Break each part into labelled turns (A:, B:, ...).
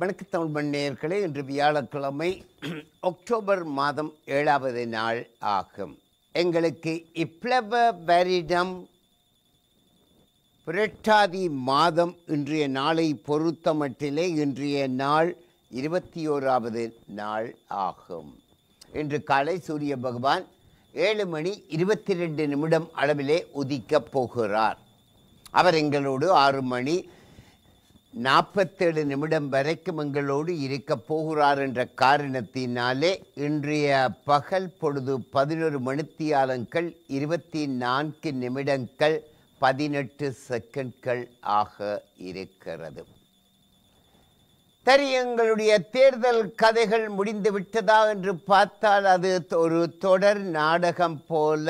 A: வணக்கு தமிழ் மண்நேயர்களே இன்று வியாழக்கிழமை அக்டோபர் மாதம் ஏழாவது நாள் ஆகும் எங்களுக்கு இப்ளவ வரிடம் புரட்டாதி மாதம் இன்றைய நாளை மட்டிலே இன்றைய நாள் இருபத்தி ஓராவது நாள் ஆகும் இன்று காலை சூரிய பகவான் ஏழு மணி இருபத்தி ரெண்டு நிமிடம் அளவிலே உதிக்கப் போகிறார் அவர் எங்களோடு ஆறு மணி நாற்பத்தேழு நிமிடம் வரைக்கும் எங்களோடு இருக்க போகிறார் என்ற காரணத்தினாலே இன்றைய பகல் பொழுது பதினொரு மணித்தியாலங்கள் இருபத்தி நான்கு நிமிடங்கள் பதினெட்டு செகண்ட்கள் ஆக இருக்கிறது தரி எங்களுடைய தேர்தல் கதைகள் முடிந்து விட்டதா என்று பார்த்தால் அது ஒரு தொடர் நாடகம் போல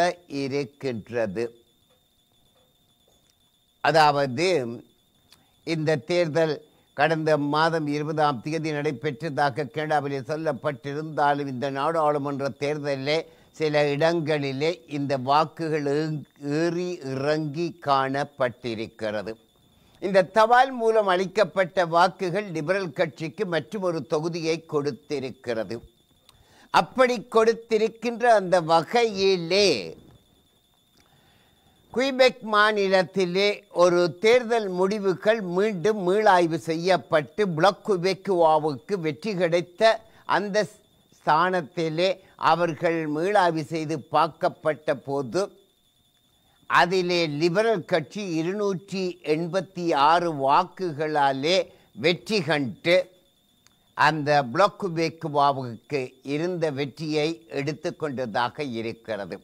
A: இருக்கின்றது அதாவது இந்த தேர்தல் கடந்த மாதம் இருபதாம் தேதி நடைபெற்றதாக கனடாவிலே சொல்லப்பட்டிருந்தாலும் இந்த நாடாளுமன்ற தேர்தலிலே சில இடங்களிலே இந்த வாக்குகள் ஏறி இறங்கி காணப்பட்டிருக்கிறது இந்த தவால் மூலம் அளிக்கப்பட்ட வாக்குகள் லிபரல் கட்சிக்கு மற்றும் ஒரு தொகுதியை கொடுத்திருக்கிறது அப்படி கொடுத்திருக்கின்ற அந்த வகையிலே குயிபெக் மாநிலத்திலே ஒரு தேர்தல் முடிவுகள் மீண்டும் மீளாய்வு செய்யப்பட்டு பிளக் குபெக்குவாவுக்கு வெற்றி கிடைத்த அந்த ஸ்தானத்திலே அவர்கள் மீளாய்வு செய்து பார்க்கப்பட்ட போது அதிலே லிபரல் கட்சி இருநூற்றி எண்பத்தி ஆறு வாக்குகளாலே வெற்றி கண்டு அந்த பிளக் குபெக்குவாவுக்கு இருந்த வெற்றியை எடுத்துக்கொண்டதாக இருக்கிறது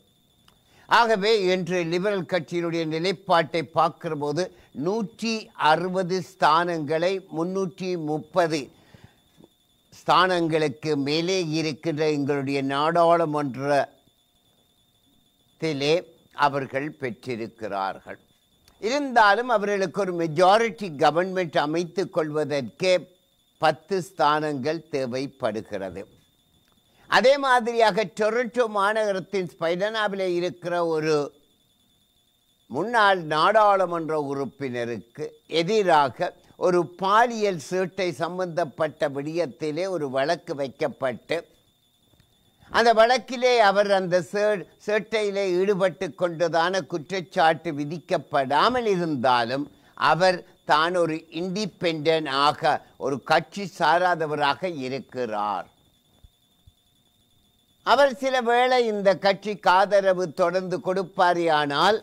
A: ஆகவே இன்று லிபரல் கட்சியினுடைய நிலைப்பாட்டை பார்க்கிற போது நூற்றி அறுபது ஸ்தானங்களை முன்னூற்றி முப்பது ஸ்தானங்களுக்கு மேலே இருக்கின்ற எங்களுடைய நாடாளுமன்றத்திலே அவர்கள் பெற்றிருக்கிறார்கள் இருந்தாலும் அவர்களுக்கு ஒரு மெஜாரிட்டி கவர்மெண்ட் அமைத்து கொள்வதற்கே பத்து ஸ்தானங்கள் தேவைப்படுகிறது அதே மாதிரியாக டொரண்டோ மாநகரத்தின் ஸ்பைடனாவில் இருக்கிற ஒரு முன்னாள் நாடாளுமன்ற உறுப்பினருக்கு எதிராக ஒரு பாலியல் சீட்டை சம்பந்தப்பட்ட விடயத்திலே ஒரு வழக்கு வைக்கப்பட்டு அந்த வழக்கிலே அவர் அந்த சேட்டையிலே ஈடுபட்டு கொண்டதான குற்றச்சாட்டு விதிக்கப்படாமல் இருந்தாலும் அவர் தான் ஒரு இண்டிபெண்ட் ஆக ஒரு கட்சி சாராதவராக இருக்கிறார் அவர் சில வேளை இந்த கட்சிக்கு ஆதரவு தொடர்ந்து கொடுப்பாரியானால்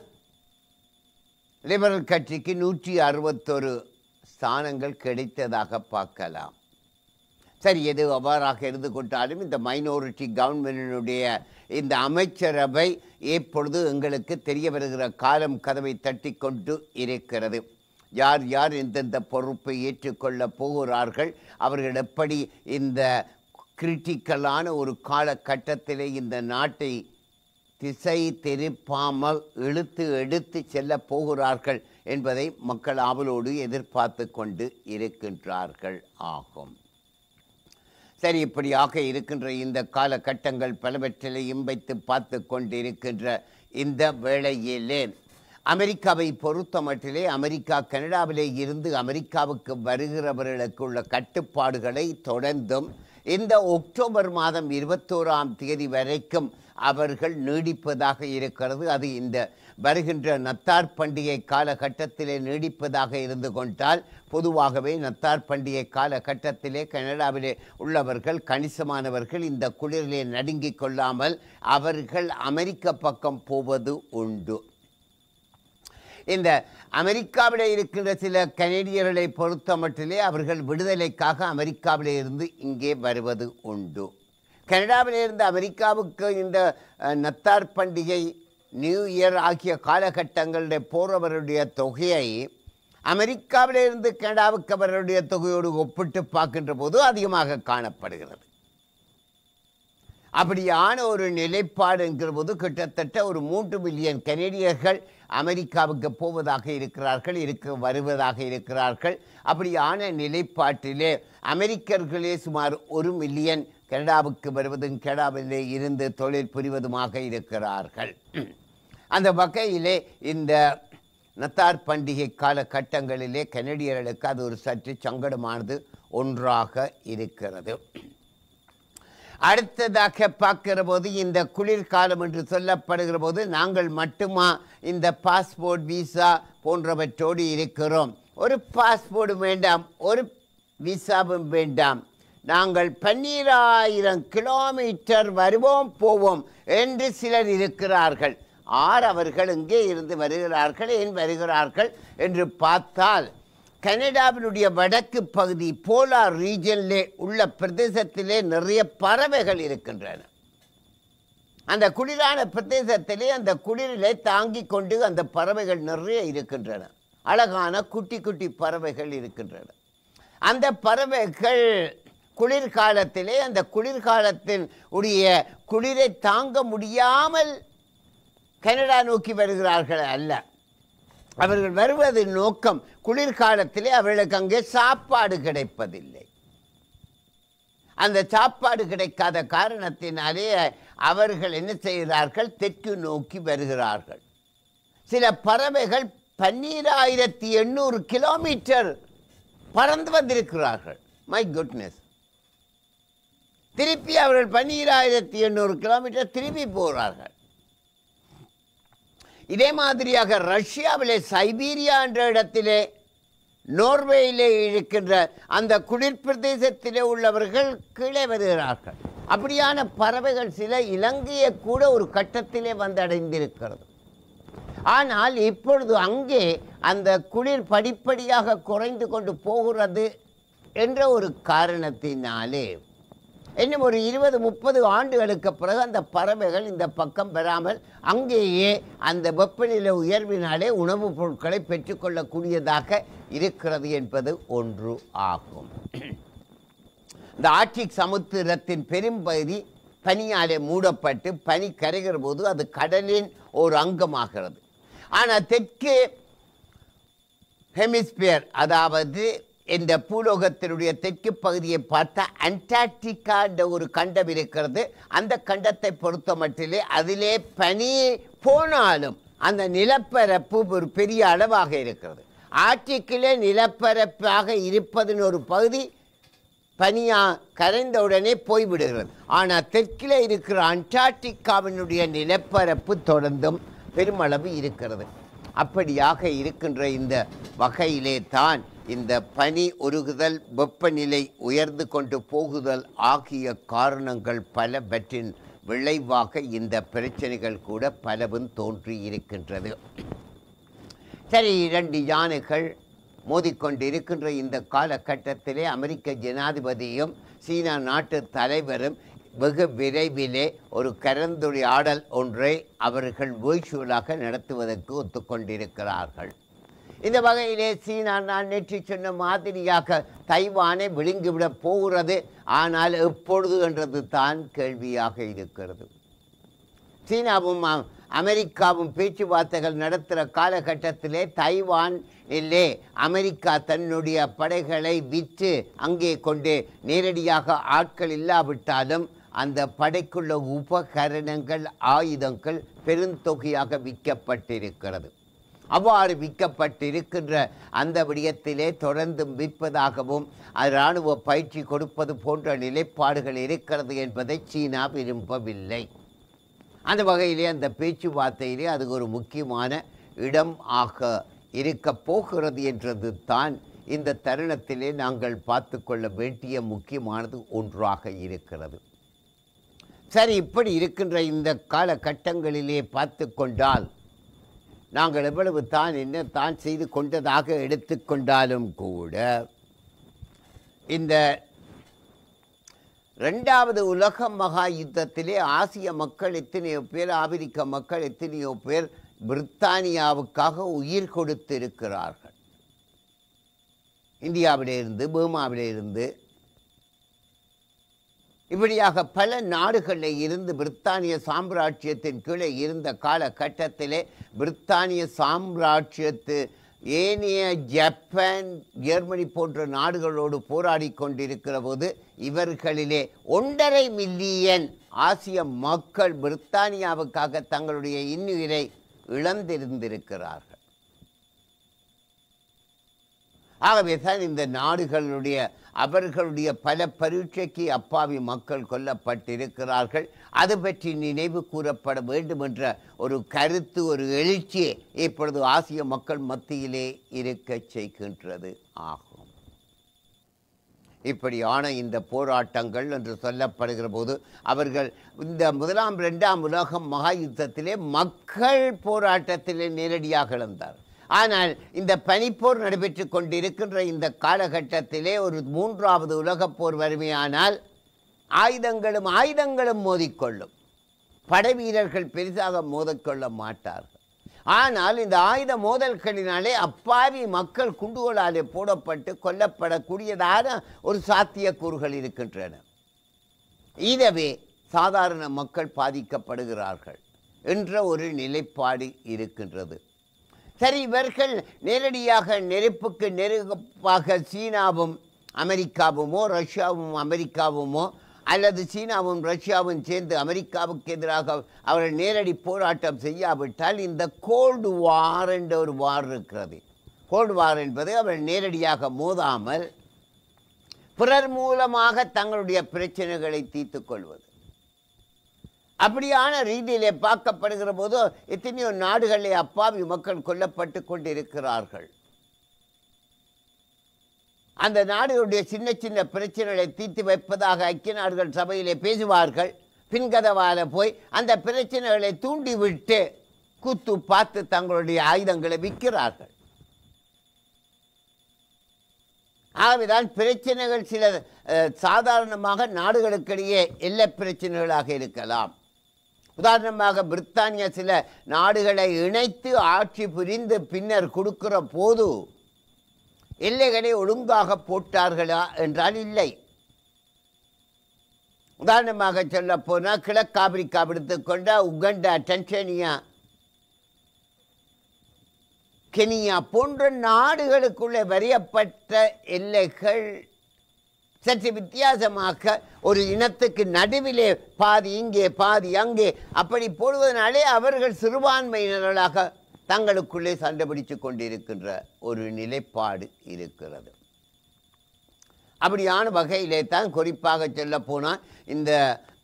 A: லிபரல் கட்சிக்கு நூற்றி அறுபத்தொரு ஸ்தானங்கள் கிடைத்ததாக பார்க்கலாம் சரி எது அவ்வாறாக இருந்து கொண்டாலும் இந்த மைனாரிட்டி கவர்மெண்டினுடைய இந்த அமைச்சரவை எப்பொழுது எங்களுக்கு தெரிய வருகிற காலம் கதவை தட்டி கொண்டு இருக்கிறது யார் யார் எந்தெந்த பொறுப்பை ஏற்றுக்கொள்ளப் போகிறார்கள் அவர்கள் எப்படி இந்த கிரிட்டிக்கலான ஒரு காலகட்டத்தில் இந்த நாட்டை திசை திருப்பாமல் இழுத்து எடுத்து செல்ல போகிறார்கள் என்பதை மக்கள் ஆவலோடு எதிர்பார்த்து கொண்டு இருக்கின்றார்கள் ஆகும் சரி இப்படியாக இருக்கின்ற இந்த காலகட்டங்கள் பலவற்றிலையும் வைத்து பார்த்து கொண்டிருக்கின்ற இந்த வேளையிலே அமெரிக்காவை பொறுத்த மட்டிலே அமெரிக்கா கனடாவிலே இருந்து அமெரிக்காவுக்கு வருகிறவர்களுக்குள்ள கட்டுப்பாடுகளை தொடர்ந்தும் இந்த அக்டோபர் மாதம் இருபத்தோராம் தேதி வரைக்கும் அவர்கள் நீடிப்பதாக இருக்கிறது அது இந்த வருகின்ற நத்தார் பண்டிகை காலகட்டத்திலே நீடிப்பதாக இருந்து கொண்டால் பொதுவாகவே நத்தார் பண்டிகை காலகட்டத்திலே கனடாவிலே உள்ளவர்கள் கணிசமானவர்கள் இந்த குளிரிலே நடுங்கிக் கொள்ளாமல் அவர்கள் அமெரிக்க பக்கம் போவது உண்டு இந்த அமெரிக்காவில் இருக்கின்ற சில கனேடியர்களை பொறுத்த மட்டிலே அவர்கள் விடுதலைக்காக அமெரிக்காவிலிருந்து இருந்து இங்கே வருவது உண்டு கனடாவில் இருந்து அமெரிக்காவுக்கு இந்த நத்தார் பண்டிகை நியூ இயர் ஆகிய காலகட்டங்களில் போகிறவருடைய தொகையை அமெரிக்காவிலிருந்து கனடாவுக்கு அவருடைய தொகையோடு ஒப்பிட்டு பார்க்கின்ற போது அதிகமாக காணப்படுகிறது அப்படியான ஒரு நிலைப்பாடுங்கிற போது கிட்டத்தட்ட ஒரு மூன்று மில்லியன் கனேடியர்கள் அமெரிக்காவுக்கு போவதாக இருக்கிறார்கள் இருக்க வருவதாக இருக்கிறார்கள் அப்படியான நிலைப்பாட்டிலே அமெரிக்கர்களே சுமார் ஒரு மில்லியன் கனடாவுக்கு வருவதும் கனடாவிலே இருந்து தொழில் புரிவதுமாக இருக்கிறார்கள் அந்த வகையிலே இந்த நத்தார் பண்டிகை காலகட்டங்களிலே கனடியர்களுக்கு அது ஒரு சற்று சங்கடமானது ஒன்றாக இருக்கிறது அடுத்ததாக பார்க்கிற போது இந்த குளிர்காலம் என்று சொல்லப்படுகிற போது நாங்கள் மட்டுமா இந்த பாஸ்போர்ட் விசா போன்றவற்றோடு இருக்கிறோம் ஒரு பாஸ்போர்டும் வேண்டாம் ஒரு விசாவும் வேண்டாம் நாங்கள் பன்னிராயிரம் கிலோமீட்டர் வருவோம் போவோம் என்று சிலர் இருக்கிறார்கள் ஆர் அவர்கள் இங்கே இருந்து வருகிறார்கள் ஏன் வருகிறார்கள் என்று பார்த்தால் கனடாவினுடைய வடக்கு பகுதி போலார் ரீஜனில் உள்ள பிரதேசத்திலே நிறைய பறவைகள் இருக்கின்றன அந்த குளிரான பிரதேசத்திலே அந்த குளிரிலே தாங்கி கொண்டு அந்த பறவைகள் நிறைய இருக்கின்றன அழகான குட்டி குட்டி பறவைகள் இருக்கின்றன அந்த பறவைகள் குளிர்காலத்திலே அந்த குளிர்காலத்தின் உடைய குளிரை தாங்க முடியாமல் கனடா நோக்கி வருகிறார்கள் அல்ல அவர்கள் வருவதன் நோக்கம் குளிர்காலத்திலே அவர்களுக்கு அங்கே சாப்பாடு கிடைப்பதில்லை அந்த சாப்பாடு கிடைக்காத காரணத்தினாலே அவர்கள் என்ன செய்கிறார்கள் தெற்கு நோக்கி வருகிறார்கள் சில பறவைகள் பன்னீராயிரத்தி எண்ணூறு கிலோமீட்டர் பறந்து வந்திருக்கிறார்கள் மை குட்னஸ் திருப்பி அவர்கள் பன்னீராயிரத்தி எண்ணூறு கிலோமீட்டர் திரும்பி போகிறார்கள் இதே மாதிரியாக ரஷ்யாவிலே சைபீரியா என்ற இடத்திலே நோர்வேயிலே இருக்கின்ற அந்த குளிர்பிரதேசத்திலே உள்ளவர்கள் கீழே வருகிறார்கள் அப்படியான பறவைகள் சில இலங்கையை கூட ஒரு கட்டத்திலே வந்தடைந்திருக்கிறது ஆனால் இப்பொழுது அங்கே அந்த குளிர் படிப்படியாக குறைந்து கொண்டு போகிறது என்ற ஒரு காரணத்தினாலே இன்னும் ஒரு இருபது முப்பது ஆண்டுகளுக்கு பிறகு அந்த பறவைகள் இந்த பக்கம் பெறாமல் அங்கேயே அந்த வெப்பநிலை உயர்வினாலே உணவுப் பொருட்களை பெற்றுக்கொள்ளக்கூடியதாக இருக்கிறது என்பது ஒன்று ஆகும் இந்த ஆர்டிக் சமுத்திரத்தின் பெரும்பகுதி பனியாலே மூடப்பட்டு பனி கரைகிற போது அது கடலின் ஒரு அங்கமாகிறது ஆனால் தெற்கு ஹெமிஸ்பியர் அதாவது இந்த பூலோகத்தினுடைய தெற்கு பகுதியை பார்த்தா அண்டார்டிகா என்ற ஒரு கண்டம் இருக்கிறது அந்த கண்டத்தை பொறுத்த மட்டிலே அதிலே பனி போனாலும் அந்த நிலப்பரப்பு ஒரு பெரிய அளவாக இருக்கிறது ஆர்டிக்கிலே நிலப்பரப்பாக இருப்பதன் ஒரு பகுதி பனியாக கரைந்த உடனே போய்விடுகிறது ஆனால் தெற்கில் இருக்கிற அண்டார்டிகாவினுடைய நிலப்பரப்பு தொடர்ந்தும் பெருமளவு இருக்கிறது அப்படியாக இருக்கின்ற இந்த வகையிலே தான் இந்த பனி உருகுதல் வெப்பநிலை உயர்ந்து கொண்டு போகுதல் ஆகிய காரணங்கள் பலவற்றின் விளைவாக இந்த பிரச்சனைகள் கூட பலவும் தோன்றி இருக்கின்றது சரி இரண்டு யானைகள் மோதிக்கொண்டிருக்கின்ற இந்த காலகட்டத்திலே அமெரிக்க ஜனாதிபதியும் சீனா நாட்டு தலைவரும் வெகு விரைவிலே ஒரு கரந்துரையாடல் ஒன்றை அவர்கள் வீழ்ச்சூலாக நடத்துவதற்கு ஒத்துக்கொண்டிருக்கிறார்கள் இந்த வகையிலே சீனா நான் நேற்று சொன்ன மாதிரியாக தைவானை விழுங்கிவிடப் போகிறது ஆனால் எப்பொழுது என்றது தான் கேள்வியாக இருக்கிறது சீனாவும் அமெரிக்காவும் பேச்சுவார்த்தைகள் நடத்துகிற காலகட்டத்திலே தைவான் இல்லே அமெரிக்கா தன்னுடைய படைகளை விற்று அங்கே கொண்டு நேரடியாக ஆட்கள் இல்லாவிட்டாலும் அந்த படைக்குள்ள உபகரணங்கள் ஆயுதங்கள் பெருந்தொகையாக விற்கப்பட்டிருக்கிறது அவ்வாறு விற்கப்பட்டிருக்கின்ற அந்த விடயத்திலே தொடர்ந்தும் விற்பதாகவும் இராணுவ பயிற்சி கொடுப்பது போன்ற நிலைப்பாடுகள் இருக்கிறது என்பதை சீனா விரும்பவில்லை அந்த வகையிலே அந்த பேச்சுவார்த்தையிலே அது ஒரு முக்கியமான இடம் ஆக இருக்கப் போகிறது என்றது தான் இந்த தருணத்திலே நாங்கள் பார்த்து கொள்ள வேண்டிய முக்கியமானது ஒன்றாக இருக்கிறது சரி இப்படி இருக்கின்ற இந்த காலகட்டங்களிலே பார்த்து கொண்டால் நாங்கள் எவ்வளவு தான் என்ன தான் செய்து கொண்டதாக எடுத்துக்கொண்டாலும் கூட இந்த ரெண்டாவது உலக மகா யுத்தத்திலே ஆசிய மக்கள் எத்தனையோ பேர் ஆப்பிரிக்க மக்கள் எத்தனையோ பேர் பிரித்தானியாவுக்காக உயிர் கொடுத்திருக்கிறார்கள் இந்தியாவிலிருந்து இருந்து இப்படியாக பல நாடுகளில் இருந்து பிரித்தானிய சாம்ராஜ்யத்தின் கீழே இருந்த காலகட்டத்திலே பிரித்தானிய சாம்ராஜ்யத்து ஏனைய ஜப்பான் ஜெர்மனி போன்ற நாடுகளோடு போராடி கொண்டிருக்கிற போது இவர்களிலே ஒன்றரை மில்லியன் ஆசிய மக்கள் பிரித்தானியாவுக்காக தங்களுடைய இன்னுயிரை இழந்திருந்திருக்கிறார்கள் ஆகவே தான் இந்த நாடுகளுடைய அவர்களுடைய பல பரீட்சைக்கு அப்பாவி மக்கள் கொல்லப்பட்டிருக்கிறார்கள் அது பற்றி நினைவு கூறப்பட வேண்டும் என்ற ஒரு கருத்து ஒரு எழுச்சியை இப்பொழுது ஆசிய மக்கள் மத்தியிலே இருக்கச் செய்கின்றது ஆகும் இப்படியான இந்த போராட்டங்கள் என்று சொல்லப்படுகிற போது அவர்கள் இந்த முதலாம் ரெண்டாம் உலகம் மகா யுத்தத்திலே மக்கள் போராட்டத்திலே நேரடியாக இழந்தார்கள் ஆனால் இந்த பனிப்போர் நடைபெற்று கொண்டிருக்கின்ற இந்த காலகட்டத்திலே ஒரு மூன்றாவது உலகப் போர் வறுமையானால் ஆயுதங்களும் ஆயுதங்களும் மோதிக்கொள்ளும் படை வீரர்கள் பெரிதாக மோதிக்கொள்ள மாட்டார்கள் ஆனால் இந்த ஆயுத மோதல்களினாலே அப்பாவி மக்கள் குண்டுகளாலே போடப்பட்டு கொல்லப்படக்கூடியதான ஒரு சாத்தியக்கூறுகள் இருக்கின்றன இதவே சாதாரண மக்கள் பாதிக்கப்படுகிறார்கள் என்ற ஒரு நிலைப்பாடு இருக்கின்றது சரி இவர்கள் நேரடியாக நெருப்புக்கு நெருப்பாக சீனாவும் அமெரிக்காவுமோ ரஷ்யாவும் அமெரிக்காவுமோ அல்லது சீனாவும் ரஷ்யாவும் சேர்ந்து அமெரிக்காவுக்கு எதிராக அவர்கள் நேரடி போராட்டம் செய்யாவிட்டால் இந்த கோல்டு வார் என்ற ஒரு வார் இருக்கிறது கோல்டு வார் என்பது அவர்கள் நேரடியாக மோதாமல் பிறர் மூலமாக தங்களுடைய பிரச்சனைகளை தீர்த்து கொள்வது அப்படியான ரீதியிலே பார்க்கப்படுகிற போது எத்தனையோ நாடுகளிலே அப்பாவி மக்கள் கொல்லப்பட்டு கொண்டிருக்கிறார்கள் அந்த நாடுகளுடைய சின்ன சின்ன பிரச்சனைகளை தீர்த்து வைப்பதாக ஐக்கிய நாடுகள் சபையிலே பேசுவார்கள் பின்கதவாத போய் அந்த பிரச்சனைகளை தூண்டிவிட்டு கூத்து பார்த்து தங்களுடைய ஆயுதங்களை விற்கிறார்கள் ஆகவேதான் பிரச்சனைகள் சில சாதாரணமாக நாடுகளுக்கிடையே எல்லை பிரச்சனைகளாக இருக்கலாம் உதாரணமாக பிரித்தானிய சில நாடுகளை இணைத்து ஆட்சி புரிந்து பின்னர் கொடுக்கிற போது எல்லைகளை ஒழுங்காக போட்டார்களா என்றால் இல்லை உதாரணமாக சொல்ல போனால் கிழக்கு ஆப்பிரிக்கா எடுத்துக்கொண்ட உகண்டா டென்ஷனியா கெனியா போன்ற நாடுகளுக்குள்ளே வரையப்பட்ட எல்லைகள் சற்று வித்தியாசமாக ஒரு இனத்துக்கு நடுவிலே பாதி இங்கே பாதி அங்கே அப்படி போடுவதனாலே அவர்கள் சிறுபான்மையினர்களாக தங்களுக்குள்ளே சண்டை பிடிச்சு கொண்டிருக்கின்ற ஒரு நிலைப்பாடு இருக்கிறது அப்படியான வகையிலே தான் குறிப்பாக சொல்ல போனால் இந்த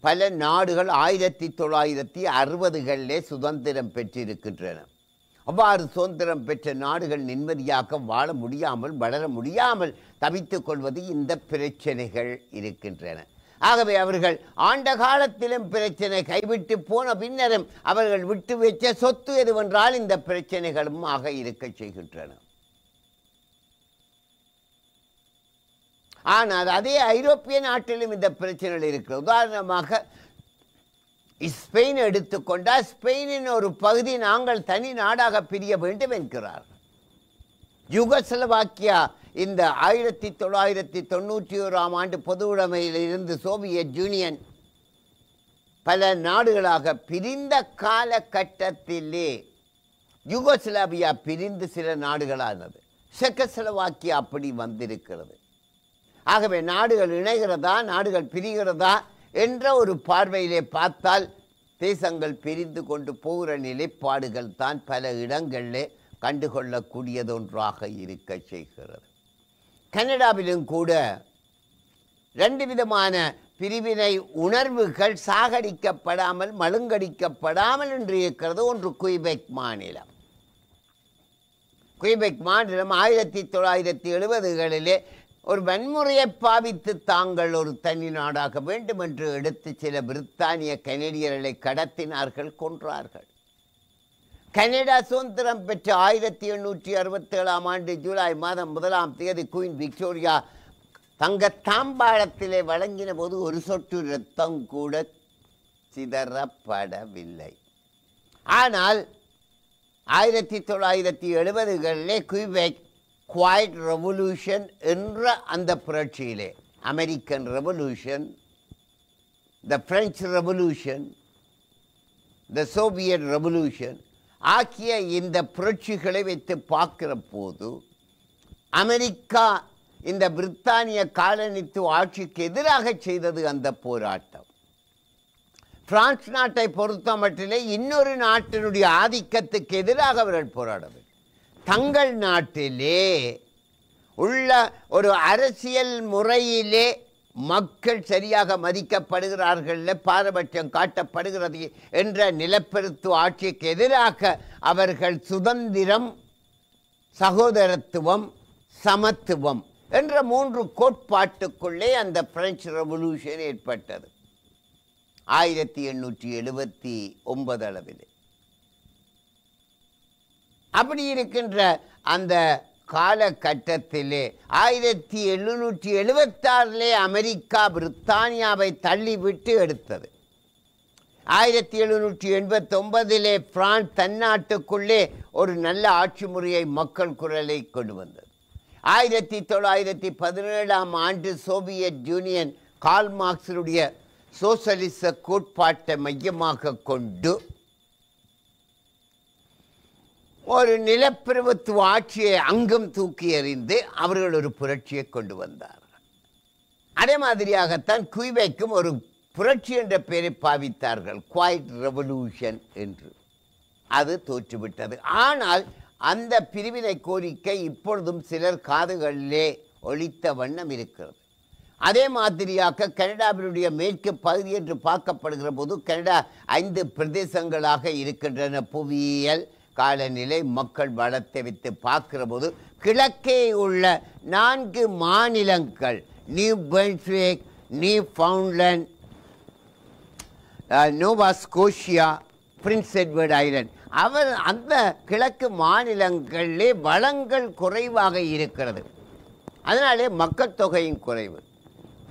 A: பல நாடுகள் ஆயிரத்தி தொள்ளாயிரத்தி அறுபதுகளிலே சுதந்திரம் பெற்றிருக்கின்றன அவ்வாறு சுதந்திரம் பெற்ற நாடுகள் நிம்மதியாக வாழ முடியாமல் வளர முடியாமல் தவித்து கொள்வது இந்த பிரச்சனைகள் இருக்கின்றன ஆகவே அவர்கள் ஆண்ட காலத்திலும் பிரச்சனை கைவிட்டு போன பின்னரும் அவர்கள் விட்டு வச்ச சொத்து எதுவென்றால் இந்த பிரச்சனைகளும் ஆக இருக்க செய்கின்றன ஆனால் அதே ஐரோப்பிய நாட்டிலும் இந்த பிரச்சனைகள் இருக்கிறது உதாரணமாக ஸ்பெயின் எடுத்துக்கொண்டால் ஸ்பெயினின் ஒரு பகுதி நாங்கள் தனி நாடாக பிரிய வேண்டும் என்கிறார் யுகசலவாக்கியா இந்த ஆயிரத்தி தொள்ளாயிரத்தி தொண்ணூற்றி ஓராம் ஆண்டு உடைமையில் இருந்து சோவியத் யூனியன் பல நாடுகளாக பிரிந்த காலகட்டத்திலே யுகோஸ்லாவியா பிரிந்து சில நாடுகளானது செக்கசலவாக்கியா அப்படி வந்திருக்கிறது ஆகவே நாடுகள் இணைகிறதா நாடுகள் பிரிகிறதா என்ற ஒரு பார்வையிலே பார்த்தால் தேசங்கள் பிரிந்து கொண்டு போகிற நிலைப்பாடுகள் தான் பல இடங்களிலே கண்டுகொள்ளக்கூடியதொன்றாக இருக்க செய்கிறது கனடாவிலும் கூட ரெண்டு விதமான பிரிவினை உணர்வுகள் சாகடிக்கப்படாமல் மழுங்கடிக்கப்படாமல் என்று இருக்கிறது ஒன்று குய்பெக் மாநிலம் குய்பெக் மாநிலம் ஆயிரத்தி தொள்ளாயிரத்தி எழுபதுகளிலே ஒரு வன்முறையை பாவித்து தாங்கள் ஒரு தனி நாடாக வேண்டும் என்று எடுத்து சில பிரித்தானிய கனடியர்களை கடத்தினார்கள் கொன்றார்கள் கனடா சுதந்திரம் பெற்ற ஆயிரத்தி எண்ணூற்றி அறுபத்தேழாம் ஆண்டு ஜூலை மாதம் முதலாம் தேதி குயின் விக்டோரியா தங்க தாம்பாளத்திலே வழங்கின போது ஒரு சொட்டு இரத்தம் கூட சிதறப்படவில்லை ஆனால் ஆயிரத்தி தொள்ளாயிரத்தி எழுபதுகளிலே குய்பெக் குவாய்ட் ரெவல்யூஷன் என்ற அந்த புரட்சியிலே American revolution the French revolution the Soviet revolution ஆகிய இந்த புரட்சிகளை வைத்து பார்க்கிற போது அமெரிக்கா இந்த பிரித்தானிய காலனித்துவ ஆட்சிக்கு எதிராக செய்தது அந்த போராட்டம் பிரான்ஸ் நாட்டை பொறுத்த மட்டிலே இன்னொரு நாட்டினுடைய ஆதிக்கத்துக்கு எதிராக அவர்கள் போராடவில்லை தங்கள் நாட்டிலே உள்ள ஒரு அரசியல் முறையிலே மக்கள் சரியாக மதிக்கப்படுகிறார்கள் பாரபட்சம் காட்டப்படுகிறது என்ற நிலப்பெருத்து ஆட்சிக்கு எதிராக அவர்கள் சுதந்திரம் சகோதரத்துவம் சமத்துவம் என்ற மூன்று கோட்பாட்டுக்குள்ளே அந்த பிரெஞ்சு ரெவல்யூஷன் ஏற்பட்டது ஆயிரத்தி எண்ணூற்றி எழுபத்தி ஒன்பது அளவிலே அப்படி இருக்கின்ற அந்த காலகட்டத்திலே ஆயிரத்தி எழுநூற்றி எழுபத்தாறிலே அமெரிக்கா பிரித்தானியாவை தள்ளிவிட்டு எடுத்தது ஆயிரத்தி எழுநூற்றி எண்பத்தொன்பதிலே பிரான்ஸ் தன்னாட்டுக்குள்ளே ஒரு நல்ல ஆட்சி முறையை மக்கள் குரலை கொண்டு வந்தது ஆயிரத்தி தொள்ளாயிரத்தி பதினேழாம் ஆண்டு சோவியத் யூனியன் கால்மார்க்ஸினுடைய சோசலிச கோட்பாட்டை மையமாக கொண்டு ஒரு நிலப்பிரபுத்துவ ஆட்சியை அங்கம் தூக்கி எறிந்து அவர்கள் ஒரு புரட்சியை கொண்டு வந்தார்கள் அதே மாதிரியாகத்தான் குய்வைக்கும் ஒரு புரட்சி என்ற பெயரை பாவித்தார்கள் குவாய்ட் ரெவல்யூஷன் என்று அது தோற்றுவிட்டது ஆனால் அந்த பிரிவினை கோரிக்கை இப்பொழுதும் சிலர் காதுகளிலே ஒழித்த வண்ணம் இருக்கிறது அதே மாதிரியாக கனடாவினுடைய மேற்கு பகுதி என்று பார்க்கப்படுகிற போது கனடா ஐந்து பிரதேசங்களாக இருக்கின்றன புவியியல் காலநிலை மக்கள் வளத்தை வைத்து பார்க்குற போது கிழக்கே உள்ள நான்கு மாநிலங்கள் New Brunswick Newfoundland Nova Scotia Prince Edward Island அவர் அந்த கிழக்கு மாநிலங்களிலே வளங்கள் குறைவாக இருக்கிறது அதனாலே மக்கள் தொகையும் குறைவு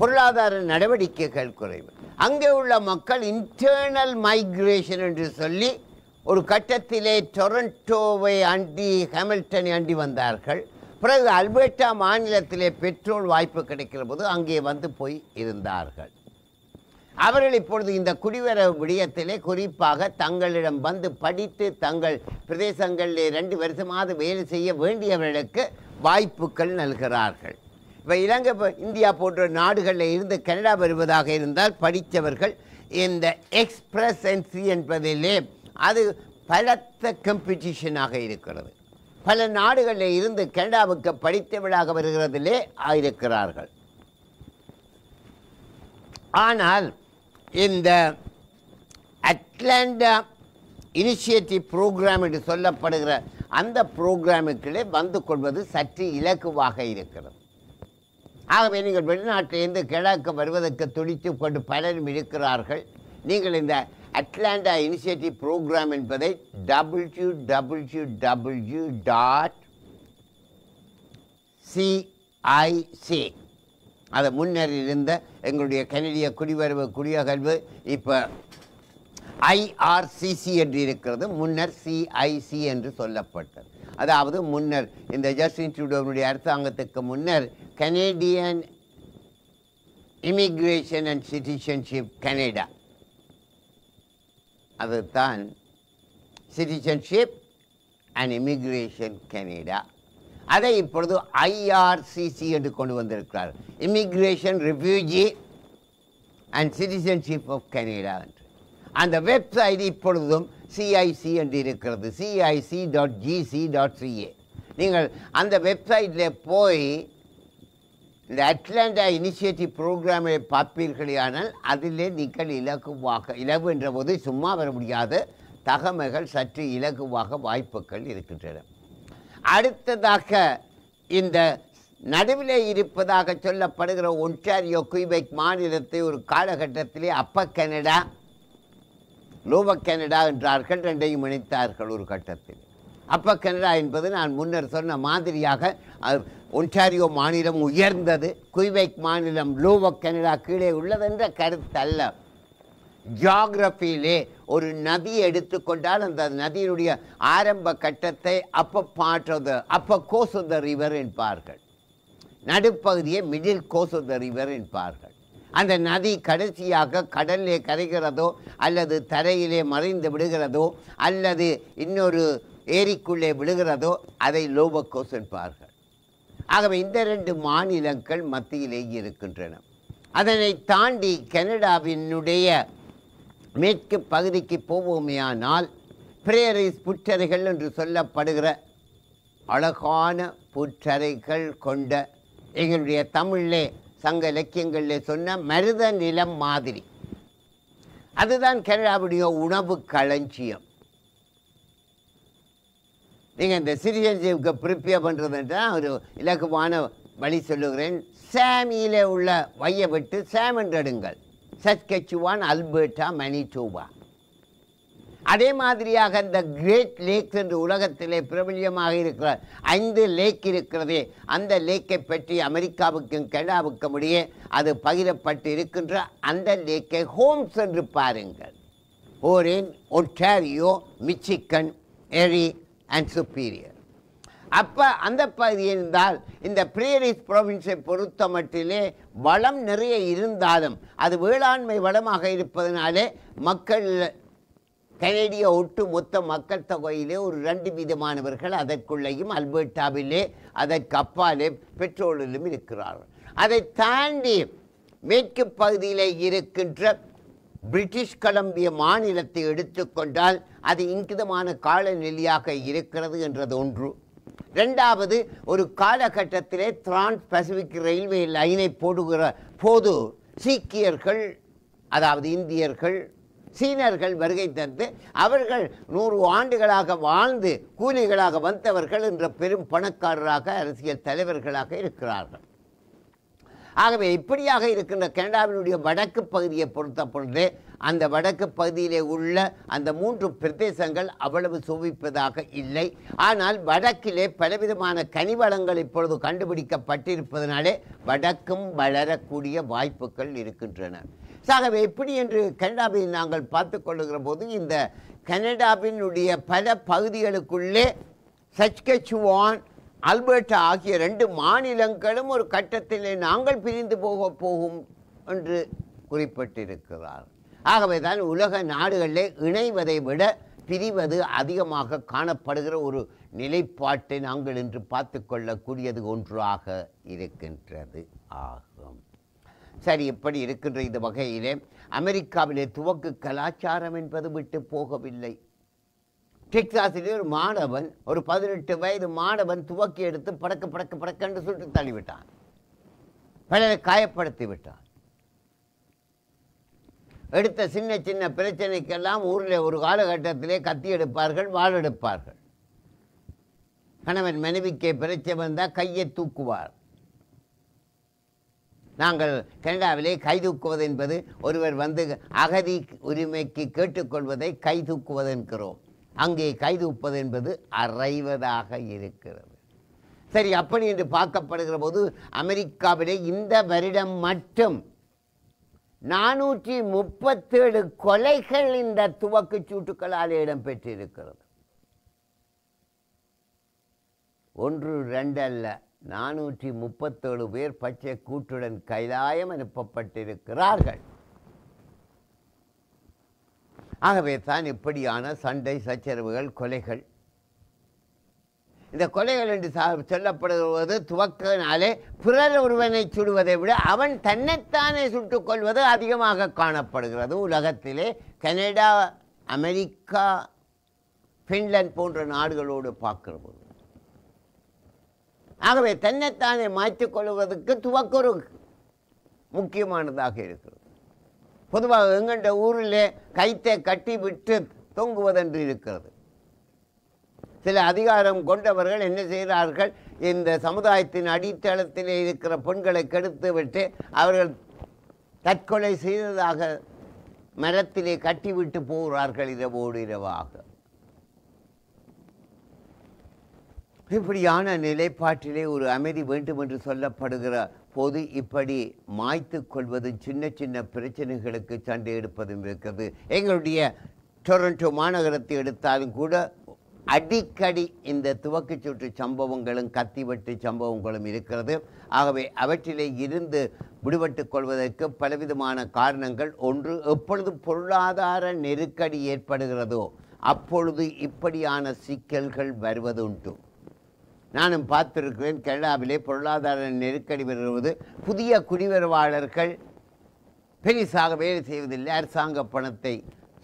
A: பொருளாதார நடவடிக்கைகள் குறைவு அங்கே உள்ள மக்கள் இன்டர்னல் மைக்ரேஷன் என்று சொல்லி ஒரு கட்டத்திலே டொரண்டோவை அண்டி ஹேமில்டனை அண்டி வந்தார்கள் பிறகு அல்பேட்டா மாநிலத்திலே பெட்ரோல் வாய்ப்பு கிடைக்கிற போது அங்கே வந்து போய் இருந்தார்கள் அவர்கள் இப்பொழுது இந்த குடிவரவு விடயத்திலே குறிப்பாக தங்களிடம் வந்து படித்து தங்கள் பிரதேசங்களிலே ரெண்டு வருஷமாவது வேலை செய்ய வேண்டியவர்களுக்கு வாய்ப்புகள் நல்கிறார்கள் இப்போ இலங்கை இந்தியா போன்ற நாடுகளில் இருந்து கனடா வருவதாக இருந்தால் படித்தவர்கள் இந்த எக்ஸ்பிரஸ் என்சி என்பதிலே அது பலத்த கம்பிட்டிஷனாக இருக்கிறது பல நாடுகளில் இருந்து கனடாவுக்கு படித்தவர்களாக வருகிறதிலே இருக்கிறார்கள் ஆனால் இந்த அட்லாண்டா இனிஷியேட்டிவ் ப்ரோக்ராம் என்று சொல்லப்படுகிற அந்த ப்ரோக்ராமுக்குள்ளே வந்து கொள்வது சற்று இலக்குவாக இருக்கிறது ஆகவே நீங்கள் வெளிநாட்டிலிருந்து கிழக்கு வருவதற்கு துடித்து கொண்டு பலரும் இருக்கிறார்கள் நீங்கள் இந்த அட்லாண்டா இனிஷியேட்டிவ் ப்ரோக்ராம் என்பதை W W W dot CIC அதை முன்னர் இருந்த எங்களுடைய கனடிய குடிவரவு குடியகல்வு இப்போ ஐஆர்சிசி என்று இருக்கிறது முன்னர் சிஐசி என்று சொல்லப்பட்டது அதாவது முன்னர் இந்த ஜஸ்ட் ட்ரூடோனுடைய அரசாங்கத்துக்கு முன்னர் Canadian immigration and citizenship Canada அதுதான் சிட்டிசன்ஷிப் அண்ட் இமிக்ரேஷன் கனடா அதை இப்பொழுது ஐஆர்சிசி என்று கொண்டு வந்திருக்கிறார் immigration refugee and citizenship of Canada என்று அந்த வெப்சைட் இப்பொழுதும் சிஐசி என்று இருக்கிறது CIC dot GC dot CA நீங்கள் அந்த வெப்சைட்டில் போய் இந்த அட்லாண்டா இனிஷியேட்டிவ் ப்ரோக்ராமை பார்ப்பீர்களேயானால் அதிலே நீங்கள் இலகுவாக இலவு என்ற போது சும்மா வர முடியாத தகமைகள் சற்று இலகுவாக வாய்ப்புகள் இருக்கின்றன அடுத்ததாக இந்த நடுவிலே இருப்பதாக சொல்லப்படுகிற ஒன்டாரியோ குய்பெக் மாநிலத்தை ஒரு காலகட்டத்திலே அப்ப கனடா லோவ கனடா என்றார்கள் ரெண்டையும் இணைத்தார்கள் ஒரு கட்டத்தில் அப்போ கனடா என்பது நான் முன்னர் சொன்ன மாதிரியாக ஒன்டாரியோ மாநிலம் உயர்ந்தது குய்வைக் மாநிலம் லூவக் கனடா கீழே உள்ளது என்ற கருத்தல்ல ஜியாகிரபியிலே ஒரு நதியை எடுத்துக்கொண்டால் அந்த நதியினுடைய ஆரம்ப கட்டத்தை அப்போ பாற்றது அப்போ கோஸ் ஆஃப் த ரிவர் என்பார்கள் நடுப்பகுதியை middle course of the river என்பார்கள் அந்த நதி கடைசியாக கடலிலே கரைகிறதோ அல்லது தரையிலே மறைந்து விடுகிறதோ அல்லது இன்னொரு ஏரிக்குள்ளே விழுகிறதோ அதை லோபக்கோஸ் என்பார்கள் ஆகவே இந்த ரெண்டு மாநிலங்கள் மத்தியிலே இருக்கின்றன அதனை தாண்டி கனடாவினுடைய மேற்கு பகுதிக்கு போவோமேயானால் பிரேரிஸ் புற்றறைகள் என்று சொல்லப்படுகிற அழகான புற்றறைகள் கொண்ட எங்களுடைய தமிழிலே சங்க இலக்கியங்களில் சொன்ன மருத நிலம் மாதிரி அதுதான் கனடாவுடைய உணவு களஞ்சியம் நீங்கள் இந்த சிட்டிசன்ஷிப்புக்கு ப்ரிப்பேர் பண்ணுறதுன்றா ஒரு இலக்குமான வழி சொல்லுகிறேன் சாமியில் உள்ள வைய விட்டு சாம் என்றெடுங்கள் சஸ்கெச்சுவான் அல்பர்டா மணிடூபா அதே மாதிரியாக இந்த கிரேட் லேக்ஸ் என்று உலகத்திலே பிரபல்யமாக இருக்கிற ஐந்து லேக் இருக்கிறதே அந்த லேக்கை பற்றி அமெரிக்காவுக்கும் கனடாவுக்கும் இடையே அது பகிரப்பட்டு இருக்கின்ற அந்த லேக்கை ஹோம்ஸ் என்று பாருங்கள் ஓரின் ஒட்டாரியோ மிச்சிக்கன் எரி அண்ட் சுப்பீரியர் அப்போ அந்த பகுதி இருந்தால் இந்த பிரியரிஸ் ப்ரொவின்ஸை பொறுத்த மட்டிலே வளம் நிறைய இருந்தாலும் அது வேளாண்மை வளமாக இருப்பதனாலே மக்கள் கனேடிய ஒட்டு மொத்த மக்கள் தொகையிலே ஒரு ரெண்டு விதமானவர்கள் அதற்குள்ளேயும் அல்பர்டாவிலே அதற்கு அப்பாலே பெட்ரோலிலும் இருக்கிறார்கள் அதை தாண்டி மேற்கு பகுதியில் இருக்கின்ற பிரிட்டிஷ் கொலம்பிய மாநிலத்தை எடுத்துக்கொண்டால் அது இங்கிதமான காலநிலையாக இருக்கிறது என்றது ஒன்று ரெண்டாவது ஒரு காலகட்டத்திலே திரான் பசிபிக் ரயில்வே லைனை போடுகிற போது சீக்கியர்கள் அதாவது இந்தியர்கள் சீனர்கள் வருகை தந்து அவர்கள் நூறு ஆண்டுகளாக வாழ்ந்து கூலிகளாக வந்தவர்கள் என்ற பெரும் பணக்காரராக அரசியல் தலைவர்களாக இருக்கிறார்கள் ஆகவே இப்படியாக இருக்கின்ற கனடாவினுடைய வடக்கு பகுதியை பொறுத்த பொழுது அந்த வடக்கு பகுதியிலே உள்ள அந்த மூன்று பிரதேசங்கள் அவ்வளவு சோபிப்பதாக இல்லை ஆனால் வடக்கிலே பலவிதமான கனிவளங்கள் இப்பொழுது கண்டுபிடிக்கப்பட்டிருப்பதனாலே வடக்கும் வளரக்கூடிய வாய்ப்புகள் இருக்கின்றன ஆகவே எப்படி என்று கனடாவை நாங்கள் பார்த்து கொள்ளுகிற போது இந்த கனடாவினுடைய பல பகுதிகளுக்குள்ளே சச்கச்சுவான் அல்பர்டா ஆகிய ரெண்டு மாநிலங்களும் ஒரு கட்டத்திலே நாங்கள் பிரிந்து போக போகும் என்று குறிப்பிட்டிருக்கிறார் ஆகவே தான் உலக நாடுகளிலே இணைவதை விட பிரிவது அதிகமாக காணப்படுகிற ஒரு நிலைப்பாட்டை நாங்கள் இன்று பார்த்து கொள்ளக்கூடியது ஒன்றாக இருக்கின்றது ஆகும் சரி இப்படி இருக்கின்ற இந்த வகையிலே அமெரிக்காவிலே துவக்கு கலாச்சாரம் என்பது விட்டு போகவில்லை டெக்சாஸிலே ஒரு மாணவன் ஒரு பதினெட்டு வயது மாணவன் துவக்கி எடுத்து படக்க படக்க படக்கன்று சுட்டு தள்ளிவிட்டான் பலரை காயப்படுத்தி விட்டான் எடுத்த சின்ன சின்ன பிரச்சனைக்கெல்லாம் ஊரில் ஒரு காலகட்டத்திலே கத்தி எடுப்பார்கள் வாழெடுப்பார்கள் கணவன் மனைவிக்கே பிரச்சனை வந்தால் கையை தூக்குவார் நாங்கள் கனடாவிலே கை தூக்குவது என்பது ஒருவர் வந்து அகதி உரிமைக்கு கேட்டுக்கொள்வதை கை தூக்குவது என்கிறோம் அங்கே கைது உப்பது என்பது அறைவதாக இருக்கிறது சரி அப்படி என்று பார்க்கப்படுகிற போது அமெரிக்காவிலே இந்த வருடம் மட்டும் நானூற்றி முப்பத்தேழு கொலைகள் இந்த துவக்குச் சூட்டுக்களால் இடம்பெற்றிருக்கிறது ஒன்று ரெண்டு அல்ல நானூற்றி முப்பத்தேழு பேர் பச்சை கூட்டுடன் கைதாயம் அனுப்பப்பட்டிருக்கிறார்கள் ஆகவே தான் இப்படியான சண்டை சச்சரவுகள் கொலைகள் இந்த கொலைகள் என்று சொல்லப்படுவது துவக்கினாலே பிறர் ஒருவனை சுடுவதை விட அவன் தன்னைத்தானே சுட்டுக் கொள்வது அதிகமாக காணப்படுகிறது உலகத்திலே கனடா அமெரிக்கா பின்லாந்து போன்ற நாடுகளோடு பார்க்கிறபோது ஆகவே தன்னைத்தானே மாற்றிக்கொள்வதற்கு துவக்கொரு முக்கியமானதாக இருக்கிறது பொதுவாக எங்கண்ட ஊரிலே கைத்தை கட்டி விட்டு தொங்குவதென்று இருக்கிறது சில அதிகாரம் கொண்டவர்கள் என்ன செய்கிறார்கள் இந்த சமுதாயத்தின் அடித்தளத்திலே இருக்கிற பெண்களை கெடுத்து விட்டு அவர்கள் தற்கொலை செய்ததாக மரத்திலே கட்டிவிட்டு போகிறார்கள் இரவோடு இரவாக இப்படியான நிலைப்பாட்டிலே ஒரு அமைதி வேண்டும் என்று சொல்லப்படுகிற பொது இப்படி மாய்த்து கொள்வதும் சின்ன சின்ன பிரச்சனைகளுக்கு சண்டை எடுப்பதும் இருக்கிறது எங்களுடைய டொரண்டோ மாநகரத்தை எடுத்தாலும் கூட அடிக்கடி இந்த துவக்கச் சுற்று சம்பவங்களும் கத்திவெட்டு சம்பவங்களும் இருக்கிறது ஆகவே அவற்றிலே இருந்து விடுபட்டு கொள்வதற்கு பலவிதமான காரணங்கள் ஒன்று எப்பொழுது பொருளாதார நெருக்கடி ஏற்படுகிறதோ அப்பொழுது இப்படியான சிக்கல்கள் வருவதுண்டு நானும் பார்த்துருக்கிறேன் கனடாவிலே பொருளாதார நெருக்கடி வருவது புதிய குடிவருவாளர்கள் பெரிசாக வேலை செய்வதில்லை அரசாங்க பணத்தை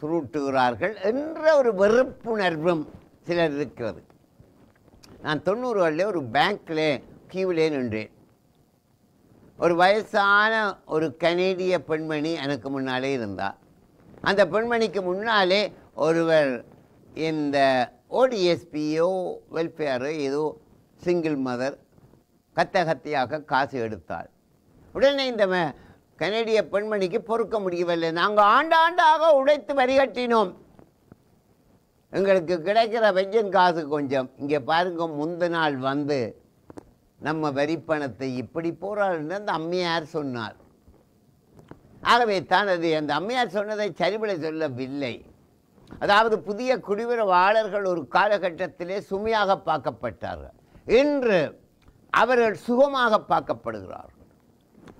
A: சுருட்டுகிறார்கள் என்ற ஒரு வெறுப்புணர்வும் சிலர் இருக்கிறது நான் தொண்ணூறுகளில் ஒரு பேங்கில் கியூவிலே நின்றேன் ஒரு வயசான ஒரு கனேடிய பெண்மணி எனக்கு முன்னாலே இருந்தார் அந்த பெண்மணிக்கு முன்னாலே ஒருவர் இந்த ஓடிஎஸ்பியோ வெல்ஃபேரோ ஏதோ சிங்கிள் மதர் கத்த காசு எடுத்தாள் உடனே இந்த கனடிய பெண்மணிக்கு பொறுக்க முடியவில்லை நாங்கள் ஆண்டாண்டாக உழைத்து வரிகட்டினோம் எங்களுக்கு கிடைக்கிற வெஞ்சன் காசு கொஞ்சம் இங்கே பாருங்க முந்த நாள் வந்து நம்ம வரிப்பணத்தை இப்படி போகிறாள்னு அந்த அம்மையார் சொன்னார் ஆகவே தான் அது அந்த அம்மையார் சொன்னதை சரிபட சொல்லவில்லை அதாவது புதிய குடிவரவாளர்கள் ஒரு காலகட்டத்திலே சுமையாக பார்க்கப்பட்டார்கள் இன்று அவர்கள் சுகமாக பார்க்கப்படுகிறார்கள்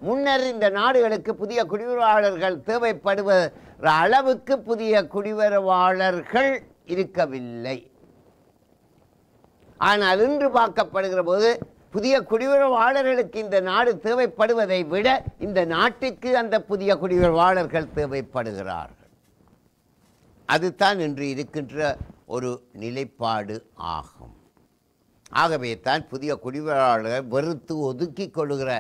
A: முன்னர் இந்த நாடுகளுக்கு புதிய குடிவரவாளர்கள் தேவைப்படுகிற அளவுக்கு புதிய குடிவரவாளர்கள் இருக்கவில்லை ஆனால் இன்று பார்க்கப்படுகிற போது புதிய குடிவரவாளர்களுக்கு இந்த நாடு தேவைப்படுவதை விட இந்த நாட்டுக்கு அந்த புதிய குடிவரவாளர்கள் தேவைப்படுகிறார்கள் அதுதான் இன்று இருக்கின்ற ஒரு நிலைப்பாடு ஆகும் ஆகவே தான் புதிய குடிவராளர்கள் வெறுத்து ஒதுக்கி கொள்ளுகிற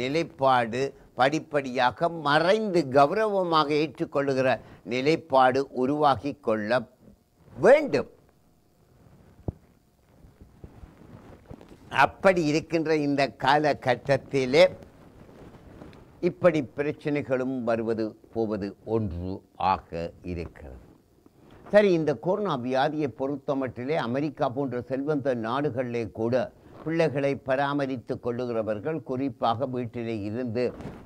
A: நிலைப்பாடு படிப்படியாக மறைந்து கௌரவமாக ஏற்றுக்கொள்ளுகிற நிலைப்பாடு உருவாகி கொள்ள வேண்டும் அப்படி இருக்கின்ற இந்த காலகட்டத்திலே இப்படி பிரச்சனைகளும் வருவது போவது ஒன்று ஆக இருக்கிறது சரி இந்த கொரோனா வியாதியை பொறுத்தமட்டிலே அமெரிக்கா போன்ற செல்வந்த நாடுகளிலே கூட பிள்ளைகளை பராமரித்து கொள்ளுகிறவர்கள் குறிப்பாக வீட்டிலே இருந்து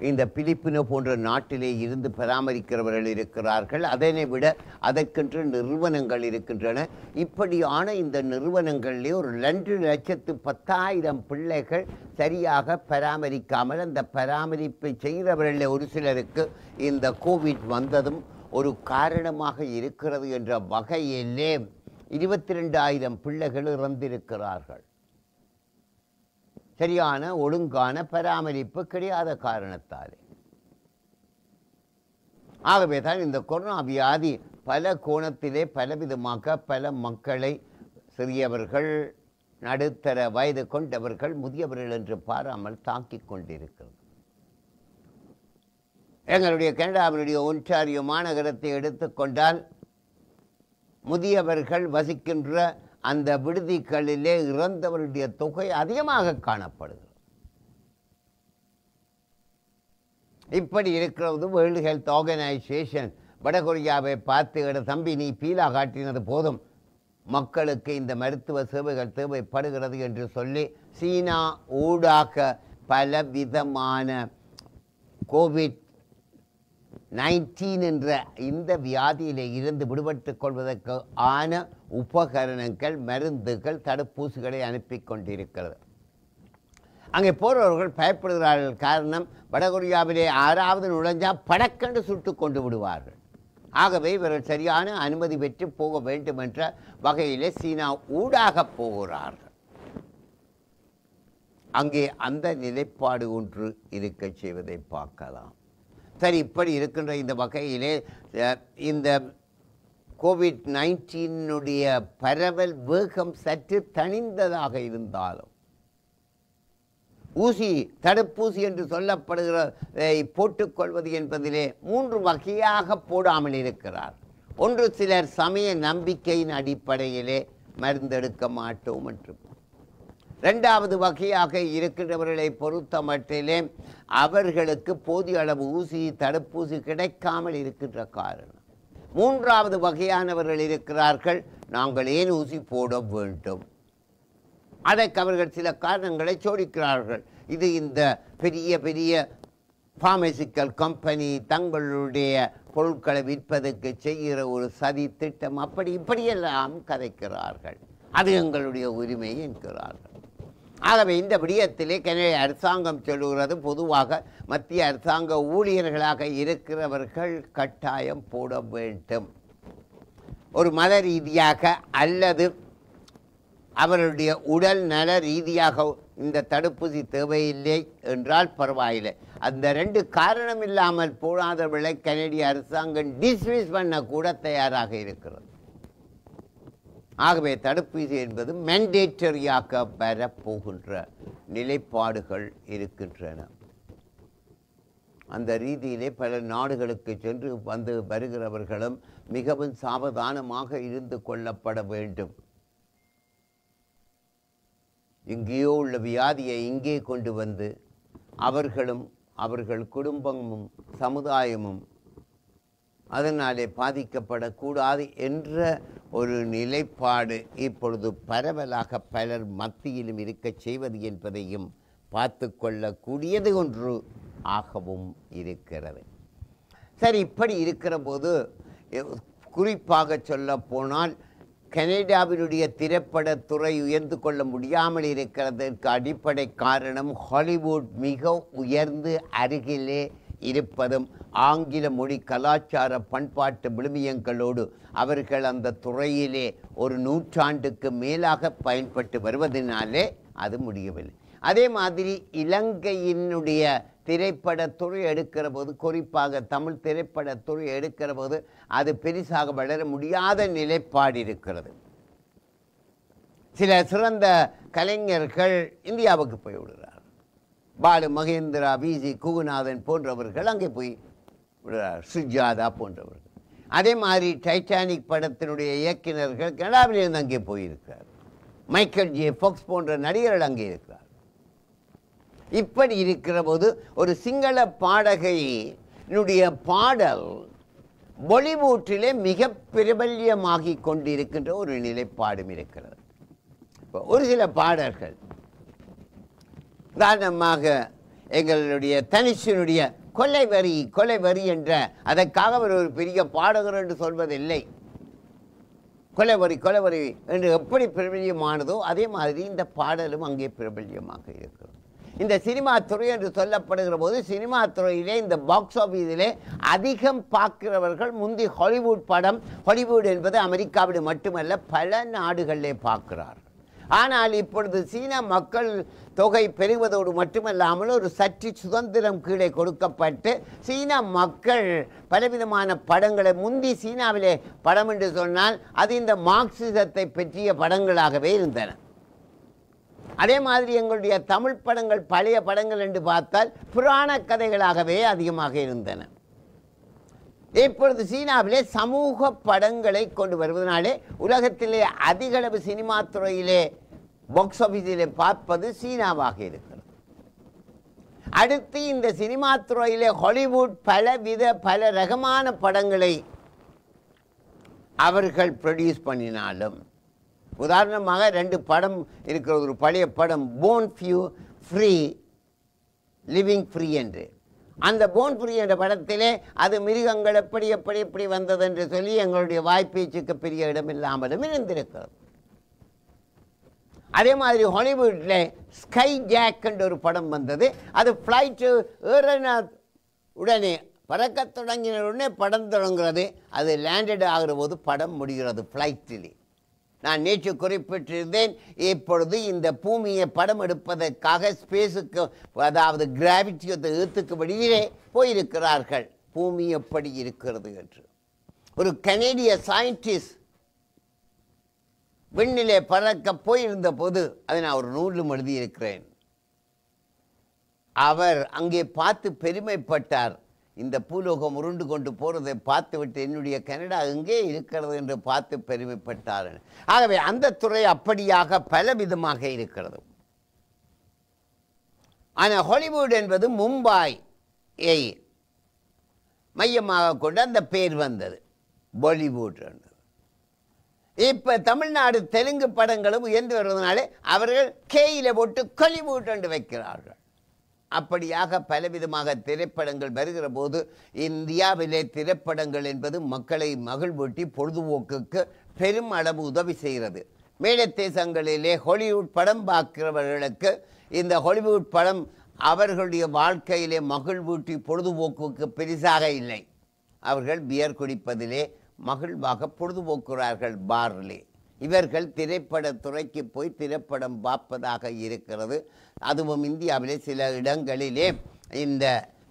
A: இந்த பிலிப்பினோ போன்ற நாட்டிலே இருந்து பராமரிக்கிறவர்கள் இருக்கிறார்கள் அதனை விட அதற்கென்று நிறுவனங்கள் இருக்கின்றன இப்படியான இந்த நிறுவனங்களிலே ஒரு ரெண்டு லட்சத்து பத்தாயிரம் பிள்ளைகள் சரியாக பராமரிக்காமல் அந்த பராமரிப்பை செய்கிறவர்களில் ஒரு சிலருக்கு இந்த கோவிட் வந்ததும் ஒரு காரணமாக இருக்கிறது என்ற வகையிலே இருபத்தி ரெண்டாயிரம் பிள்ளைகள் இறந்திருக்கிறார்கள் சரியான ஒழுங்கான பராமரிப்பு கிடையாத காரணத்தாலே ஆகவே தான் இந்த கொரோனா வியாதி பல கோணத்திலே பலவிதமாக பல மக்களை சிறியவர்கள் நடுத்தர வயது கொண்டவர்கள் முதியவர்கள் என்று பாராமல் தாக்கிக் கொண்டிருக்கிறது எங்களுடைய கனடாவினுடைய ஒன்றாரிய மாநகரத்தை எடுத்துக்கொண்டால் முதியவர்கள் வசிக்கின்ற அந்த விடுதிகளிலே இறந்தவருடைய தொகை அதிகமாக காணப்படுகிறது இப்படி இருக்கிறது வேர்ல்டு ஹெல்த் ஆர்கனைசேஷன் வடகொரியாவை பார்த்து எட தம்பி நீ பீலா காட்டினது போதும் மக்களுக்கு இந்த மருத்துவ சேவைகள் தேவைப்படுகிறது என்று சொல்லி சீனா ஊடாக பல விதமான கோவிட் நைன்டீன் என்ற இந்த வியாதியில் இருந்து விடுபட்டு கொள்வதற்கு ஆன உபகரணங்கள் மருந்துகள் தடுப்பூசிகளை அனுப்பி கொண்டிருக்கிறது அங்கே போகிறவர்கள் பயப்படுகிறார்கள் காரணம் வடகொரியாவிலே ஆறாவது நுழைஞ்சால் படக்கண்டு சுட்டு கொண்டு விடுவார்கள் ஆகவே இவர்கள் சரியான அனுமதி பெற்று போக வேண்டும் என்ற வகையிலே சீனா ஊடாக போகிறார்கள் அங்கே அந்த நிலைப்பாடு ஒன்று இருக்கச் செய்வதை பார்க்கலாம் சரி இப்படி இருக்கின்ற இந்த வகையிலே இந்த கோவிட் நைன்டீனுடைய பரவல் வேகம் சற்று தணிந்ததாக இருந்தாலும் ஊசி தடுப்பூசி என்று சொல்லப்படுகிற போட்டுக்கொள்வது என்பதிலே மூன்று வகையாக போடாமல் இருக்கிறார் ஒன்று சிலர் சமய நம்பிக்கையின் அடிப்படையிலே மருந்தெடுக்க மாட்டோம் மற்றும் ரெண்டாவது வகையாக இருக்கிறவர்களை பொறுத்த மட்டிலே அவர்களுக்கு போதிய அளவு ஊசி தடுப்பூசி கிடைக்காமல் இருக்கின்ற காரணம் மூன்றாவது வகையானவர்கள் இருக்கிறார்கள் நாங்கள் ஏன் ஊசி போட வேண்டும் அதற்கு அவர்கள் சில காரணங்களை சோடிக்கிறார்கள் இது இந்த பெரிய பெரிய ஃபார்மசிக்கல் கம்பெனி தங்களுடைய பொருட்களை விற்பதற்கு செய்கிற ஒரு சதி திட்டம் அப்படி இப்படியெல்லாம் கதைக்கிறார்கள் அது எங்களுடைய உரிமை என்கிறார்கள் ஆகவே இந்த விடயத்திலே கனடிய அரசாங்கம் சொல்லுகிறது பொதுவாக மத்திய அரசாங்க ஊழியர்களாக இருக்கிறவர்கள் கட்டாயம் போட வேண்டும் ஒரு மத ரீதியாக அல்லது அவருடைய உடல் நல ரீதியாக இந்த தடுப்பூசி தேவையில்லை என்றால் பரவாயில்லை அந்த ரெண்டு காரணம் இல்லாமல் போடாதவர்களை கனடிய அரசாங்கம் டிஸ்மிஸ் பண்ண கூட தயாராக இருக்கிறது ஆகவே தடுப்பூசி என்பது மேண்டேட்டரியாக வரப்போகின்ற நிலைப்பாடுகள் இருக்கின்றன அந்த ரீதியிலே பல நாடுகளுக்கு சென்று வந்து வருகிறவர்களும் மிகவும் சாவதானமாக இருந்து கொள்ளப்பட வேண்டும் இங்கேயோ உள்ள வியாதியை இங்கே கொண்டு வந்து அவர்களும் அவர்கள் குடும்பமும் சமுதாயமும் அதனாலே பாதிக்கப்படக்கூடாது என்ற ஒரு நிலைப்பாடு இப்பொழுது பரவலாக பலர் மத்தியிலும் இருக்கச் செய்வது என்பதையும் பார்த்து கொள்ளக்கூடியது ஒன்று ஆகவும் இருக்கிறது சரி இப்படி இருக்கிற போது குறிப்பாக சொல்ல போனால் கனடாவினுடைய திரைப்படத்துறை உயர்ந்து கொள்ள முடியாமல் இருக்கிறதற்கு அடிப்படை காரணம் ஹாலிவுட் மிக உயர்ந்து அருகிலே இருப்பதும் ஆங்கில மொழி கலாச்சார பண்பாட்டு விழுமியங்களோடு அவர்கள் அந்த துறையிலே ஒரு நூற்றாண்டுக்கு மேலாக பயன்பட்டு வருவதனாலே அது முடியவில்லை அதே மாதிரி இலங்கையினுடைய திரைப்படத்துறை எடுக்கிற போது குறிப்பாக தமிழ் திரைப்படத்துறை எடுக்கிற போது அது பெரிசாக வளர முடியாத நிலைப்பாடு இருக்கிறது சில சிறந்த கலைஞர்கள் இந்தியாவுக்கு போய் விடுகிறார் பாலு மகேந்திரா பிஜி குகுநாதன் போன்றவர்கள் அங்கே போய் விடுறார் சுஜாதா போன்றவர்கள் அதே மாதிரி டைட்டானிக் படத்தினுடைய இயக்குநர்கள் கனடாவிலிருந்து அங்கே போயிருக்கிறார் மைக்கேல் ஜே ஃபோக்ஸ் போன்ற நடிகர்கள் அங்கே இருக்கிறார் இப்படி இருக்கிற போது ஒரு சிங்கள பாடகையினுடைய பாடல் பொலிவூட்டிலே மிக பிரபல்யமாகி கொண்டிருக்கின்ற ஒரு நிலைப்பாடும் இருக்கிறது ஒரு சில பாடல்கள் உதாரணமாக எங்களுடைய தனிஷனுடைய கொலை வரி கொலை வரி என்ற அதற்காக அவர் ஒரு பெரிய பாடகர் என்று சொல்வதில்லை கொலை வரி கொலை வரி என்று எப்படி பிரபல்யமானதோ அதே மாதிரி இந்த பாடலும் அங்கே பிரபல்யமாக இருக்கிறது இந்த சினிமா துறை என்று சொல்லப்படுகிற போது சினிமா துறையிலே இந்த பாக்ஸ் ஆஃபீஸிலே அதிகம் பார்க்கிறவர்கள் முந்தி ஹாலிவுட் படம் ஹாலிவுட் என்பது அமெரிக்காவில் மட்டுமல்ல பல நாடுகளிலே பார்க்கிறார் ஆனால் இப்பொழுது சீன மக்கள் தொகை பெறுவதோடு மட்டுமல்லாமல் ஒரு சற்று சுதந்திரம் கீழே கொடுக்கப்பட்டு சீன மக்கள் பலவிதமான படங்களை முந்தி சீனாவிலே படம் என்று சொன்னால் அது இந்த மார்க்சிசத்தை பற்றிய படங்களாகவே இருந்தன அதே மாதிரி எங்களுடைய தமிழ் படங்கள் பழைய படங்கள் என்று பார்த்தால் புராண கதைகளாகவே அதிகமாக இருந்தன இப்பொழுது சீனாவிலே சமூக படங்களை கொண்டு வருவதனாலே உலகத்திலே அதிகளவு சினிமா துறையிலே பாக்ஸ் ஆஃபீஸில் பார்ப்பது சீனாவாக இருக்கிறது அடுத்து இந்த சினிமா துறையிலே ஹாலிவுட் பலவித பல ரகமான படங்களை அவர்கள் ப்ரொடியூஸ் பண்ணினாலும் உதாரணமாக ரெண்டு படம் இருக்கிற ஒரு பழைய படம் born few free living free என்று அந்த போன் ஃப்ரீ என்ற படத்திலே அது மிருகங்கள் எப்படி எப்படி எப்படி வந்தது என்று சொல்லி எங்களுடைய வாய்ப்பேச்சுக்கு பெரிய இடமில்லாமலும் இருந்திருக்கிறது அதே மாதிரி ஹாலிவுட்டில் ஸ்கை ஜாக்ன்ற ஒரு படம் வந்தது அது ஃப்ளைட்டு ஏறின உடனே பறக்க தொடங்கின உடனே படம் தொடங்குறது அது லேண்டட் ஆகிற போது படம் முடிகிறது ஃப்ளைட்டில் நான் நேற்று குறிப்பிட்டிருந்தேன் இப்பொழுது இந்த பூமியை படம் எடுப்பதற்காக ஸ்பேஸுக்கு அதாவது கிராவிட்டியத்தை ஏற்றுக்கு வெளியிலே போயிருக்கிறார்கள் பூமி எப்படி இருக்கிறது என்று ஒரு கனேடிய சயின்டிஸ்ட் விண்ணிலே பறக்க போயிருந்த போது அதை நான் ஒரு நூலும் எழுதியிருக்கிறேன் அவர் அங்கே பார்த்து பெருமைப்பட்டார் இந்த பூலோகம் உருண்டு கொண்டு போகிறதை பார்த்துவிட்டு என்னுடைய கனடா எங்கே இருக்கிறது என்று பார்த்து பெருமைப்பட்டார் ஆகவே அந்த துறை அப்படியாக பல விதமாக இருக்கிறது ஆனால் ஹாலிவுட் என்பது மும்பாய் மையமாக கொண்டு அந்த பேர் வந்தது பாலிவுட் என்று இப்போ தமிழ்நாடு தெலுங்கு படங்களும் உயர்ந்து வருவதனாலே அவர்கள் கேயில போட்டு கொலிவுட்டு வைக்கிறார்கள் அப்படியாக பலவிதமாக திரைப்படங்கள் வருகிற போது இந்தியாவிலே திரைப்படங்கள் என்பது மக்களை மகிழ்வூட்டி பொழுதுபோக்குக்கு பெரும் அளவு உதவி செய்கிறது மேல தேசங்களிலே ஹாலிவுட் படம் பார்க்கிறவர்களுக்கு இந்த ஹாலிவுட் படம் அவர்களுடைய வாழ்க்கையிலே மகிழ்வூட்டி பொழுதுபோக்குக்கு பெரிசாக இல்லை அவர்கள் பியர் குடிப்பதிலே மகிழ்வாக பொழுதுபோக்குறார்கள் பார்லி இவர்கள் திரைப்பட துறைக்கு போய் திரைப்படம் பார்ப்பதாக இருக்கிறது அதுவும் இந்தியாவிலே சில இடங்களிலே இந்த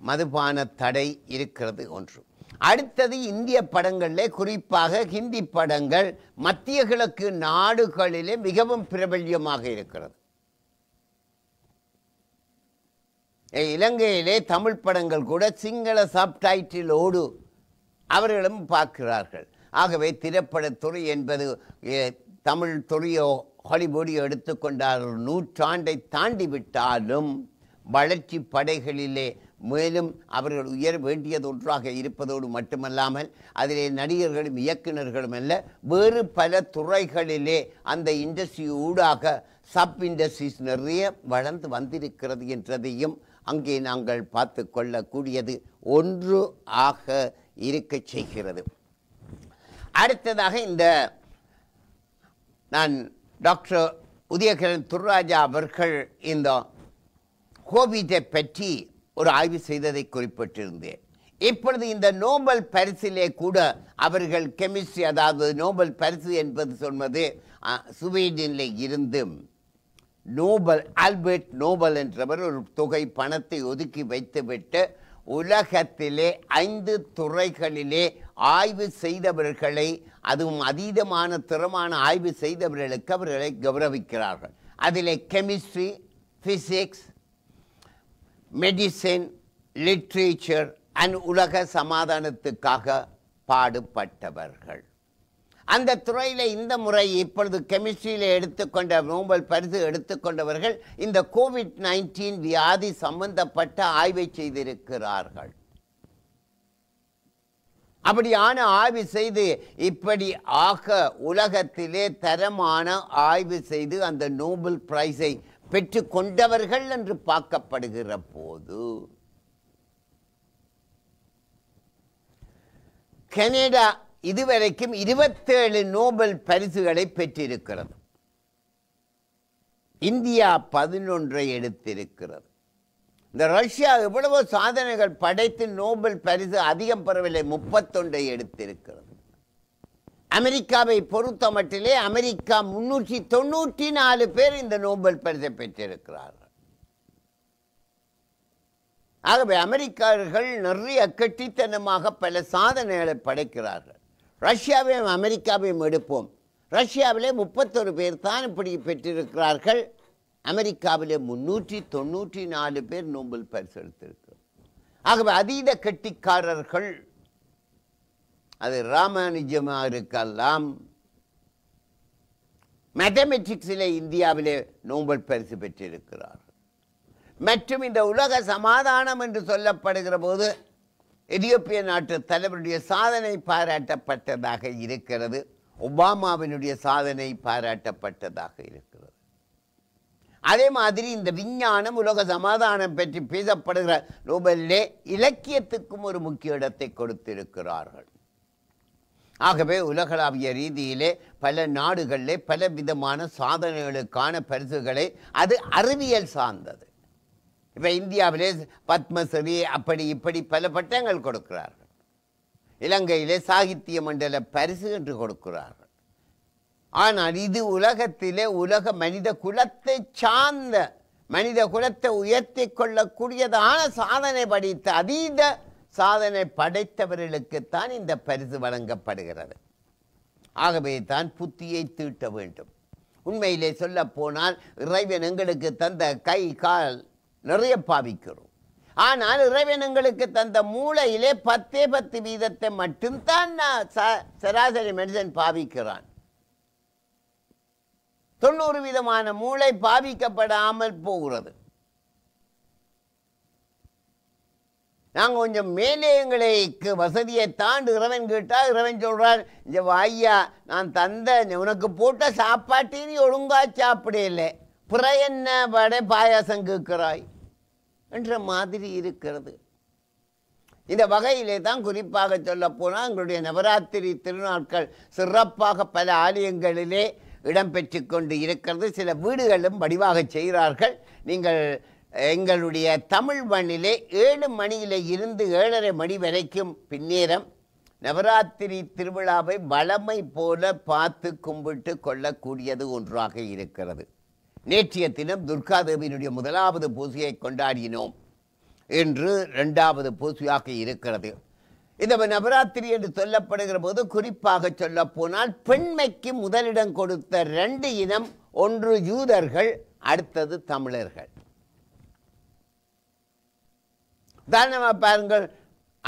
A: மதுபான தடை இருக்கிறது ஒன்று அடுத்தது இந்திய படங்களிலே குறிப்பாக ஹிந்தி படங்கள் மத்திய கிழக்கு நாடுகளிலே மிகவும் பிரபல்யமாக இருக்கிறது இலங்கையிலே தமிழ் படங்கள் கூட சிங்கள சப்டைட்டில் ஓடு அவர்களும் பார்க்கிறார்கள் ஆகவே திரைப்படத்துறை என்பது தமிழ் துறையோ ஹாலிவுடையோ எடுத்துக்கொண்டால் நூற்றாண்டை தாண்டி விட்டாலும் வளர்ச்சி படைகளிலே மேலும் அவர்கள் உயர வேண்டியது ஒன்றாக இருப்பதோடு மட்டுமல்லாமல் அதிலே நடிகர்களும் இயக்குநர்களும் அல்ல வேறு பல துறைகளிலே அந்த இண்டஸ்ட்ரி ஊடாக சப் இண்டஸ்ட்ரீஸ் நிறைய வளர்ந்து வந்திருக்கிறது என்றதையும் அங்கே நாங்கள் பார்த்து கொள்ளக்கூடியது ஒன்று ஆக இருக்கச் செய்கிறது அடுத்ததாக இந்த நான் டாக்டர் உதயகிரன் துர்ராஜா அவர்கள் இந்த கோவிட்டை பற்றி ஒரு ஆய்வு செய்ததை குறிப்பிட்டிருந்தேன் இப்பொழுது இந்த நோபல் பரிசிலே கூட அவர்கள் கெமிஸ்ட்ரி அதாவது நோபல் பரிசு என்பது சொன்னது சுவீடனில் இருந்தும் நோபல் ஆல்பர்ட் நோபல் என்றவர் ஒரு தொகை பணத்தை ஒதுக்கி வைத்துவிட்டு உலகத்திலே ஐந்து துறைகளிலே ஆய்வு செய்தவர்களை அதுவும் அதீதமான திறமான ஆய்வு செய்தவர்களுக்கு அவர்களை கௌரவிக்கிறார்கள் அதில் chemistry physics medicine literature and உலக சமாதானத்துக்காக பாடுபட்டவர்கள் அந்த துறையில் இந்த முறை இப்பொழுது கெமிஸ்ட்ரியில் எடுத்துக்கொண்ட நோபல் பரிசு எடுத்துக்கொண்டவர்கள் இந்த கோவிட் நைன்டீன் வியாதி சம்பந்தப்பட்ட ஆய்வை செய்திருக்கிறார்கள் அப்படியான ஆய்வு செய்து இப்படி ஆக உலகத்திலே தரமான ஆய்வு செய்து அந்த நோபல் பிரைஸை பெற்று கொண்டவர்கள் என்று பார்க்கப்படுகிற போது கனடா இதுவரைக்கும் இருபத்தேழு நோபல் பரிசுகளை பெற்றிருக்கிறது இந்தியா பதினொன்றை எடுத்திருக்கிறது இந்த ரஷ்யா எவ்வளவு சாதனைகள் படைத்து நோபல் பரிசு அதிகம் பெறவில்லை முப்பத்தொன்றை எடுத்திருக்கிறது அமெரிக்காவை பொறுத்த மட்டிலே அமெரிக்கா முன்னூற்றி தொண்ணூற்றி நாலு பேர் இந்த நோபல் பரிசை பெற்றிருக்கிறார்கள் ஆகவே அமெரிக்கர்கள் நிறைய கெட்டித்தனமாக பல சாதனைகளை படைக்கிறார்கள் ரஷ்யாவையும் அமெரிக்காவையும் எடுப்போம் ரஷ்யாவிலே முப்பத்தொரு பேர் தான் இப்படி பெற்றிருக்கிறார்கள் அமெரிக்காவிலே முன்னூற்றி தொண்ணூற்றி நாலு பேர் நோபல் பரிசு எடுத்திருக்கிறோம் ஆகவே அதீத கெட்டிக்காரர்கள் அது ராமானுஜமாக இருக்கலாம் மேத்தமெட்டிக்ஸிலே இந்தியாவிலே நோபல் பரிசு பெற்றிருக்கிறார் மற்றும் இந்த உலக சமாதானம் என்று சொல்லப்படுகிற போது எதியோப்பிய நாட்டு தலைவருடைய சாதனை பாராட்டப்பட்டதாக இருக்கிறது ஒபாமாவினுடைய சாதனை பாராட்டப்பட்டதாக இருக்கிறது அதே மாதிரி இந்த விஞ்ஞானம் உலக சமாதானம் பற்றி பேசப்படுகிற நோபலிலே இலக்கியத்துக்கும் ஒரு முக்கிய இடத்தை கொடுத்திருக்கிறார்கள் ஆகவே உலகளாவிய ரீதியிலே பல நாடுகளிலே பல விதமான சாதனைகளுக்கான பரிசுகளை அது அறிவியல் சார்ந்தது இப்போ இந்தியாவிலே பத்மஸ்ரீ அப்படி இப்படி பல பட்டங்கள் கொடுக்கிறார்கள் இலங்கையிலே சாகித்ய மண்டல பரிசு என்று கொடுக்கிறார்கள் ஆனால் இது உலகத்திலே உலக மனித குலத்தை சார்ந்த மனித குலத்தை உயர்த்தி கொள்ளக்கூடியதான சாதனை படித்த அதீத சாதனை படைத்தவர்களுக்குத்தான் இந்த பரிசு வழங்கப்படுகிறது ஆகவே தான் புத்தியை தீட்ட வேண்டும் உண்மையிலே சொல்ல போனால் இறைவன் எங்களுக்கு தந்த கை கால் நிறைய பாவிக்கிறோம் ஆனால் இறைவன் எங்களுக்கு தந்த மூளையிலே பத்தே பத்து வீதத்தை மட்டும்தான் நான் சராசரி மனிதன் பாவிக்கிறான் தொண்ணூறு விதமான மூளை பாவிக்கப்படாமல் போகிறது நாங்கள் கொஞ்சம் மேலே எங்களுக்கு வசதியை தாண்டு இறைவன் கேட்டால் இறைவன் சொல்கிறார் இந்த வாய்யா நான் தந்த உனக்கு போட்ட சாப்பாட்டை நீ ஒழுங்காக சாப்பிடல பிற என்ன வடை பாயாசம் கேட்குறாய் என்ற மாதிரி இருக்கிறது இந்த வகையிலே தான் குறிப்பாக சொல்லப்போனால் எங்களுடைய நவராத்திரி திருநாட்கள் சிறப்பாக பல ஆலயங்களிலே இடம்பெற்று கொண்டு இருக்கிறது சில வீடுகளும் வடிவாக செய்கிறார்கள் நீங்கள் எங்களுடைய தமிழ் மண்ணிலே ஏழு மணியிலே இருந்து ஏழரை மணி வரைக்கும் பின்னேரம் நவராத்திரி திருவிழாவை வளமை போல பார்த்து கும்பிட்டு கொள்ளக்கூடியது ஒன்றாக இருக்கிறது நேற்றைய தினம் துர்காதேவியினுடைய முதலாவது பூசையை கொண்டாடினோம் இன்று ரெண்டாவது பூசையாக இருக்கிறது இந்த நவராத்திரி என்று சொல்லப்படுகிற போது குறிப்பாக சொல்ல போனால் பெண்மைக்கு முதலிடம் கொடுத்த ரெண்டு இனம் ஒன்று யூதர்கள் அடுத்தது தமிழர்கள் உதாரணமாக பாருங்கள்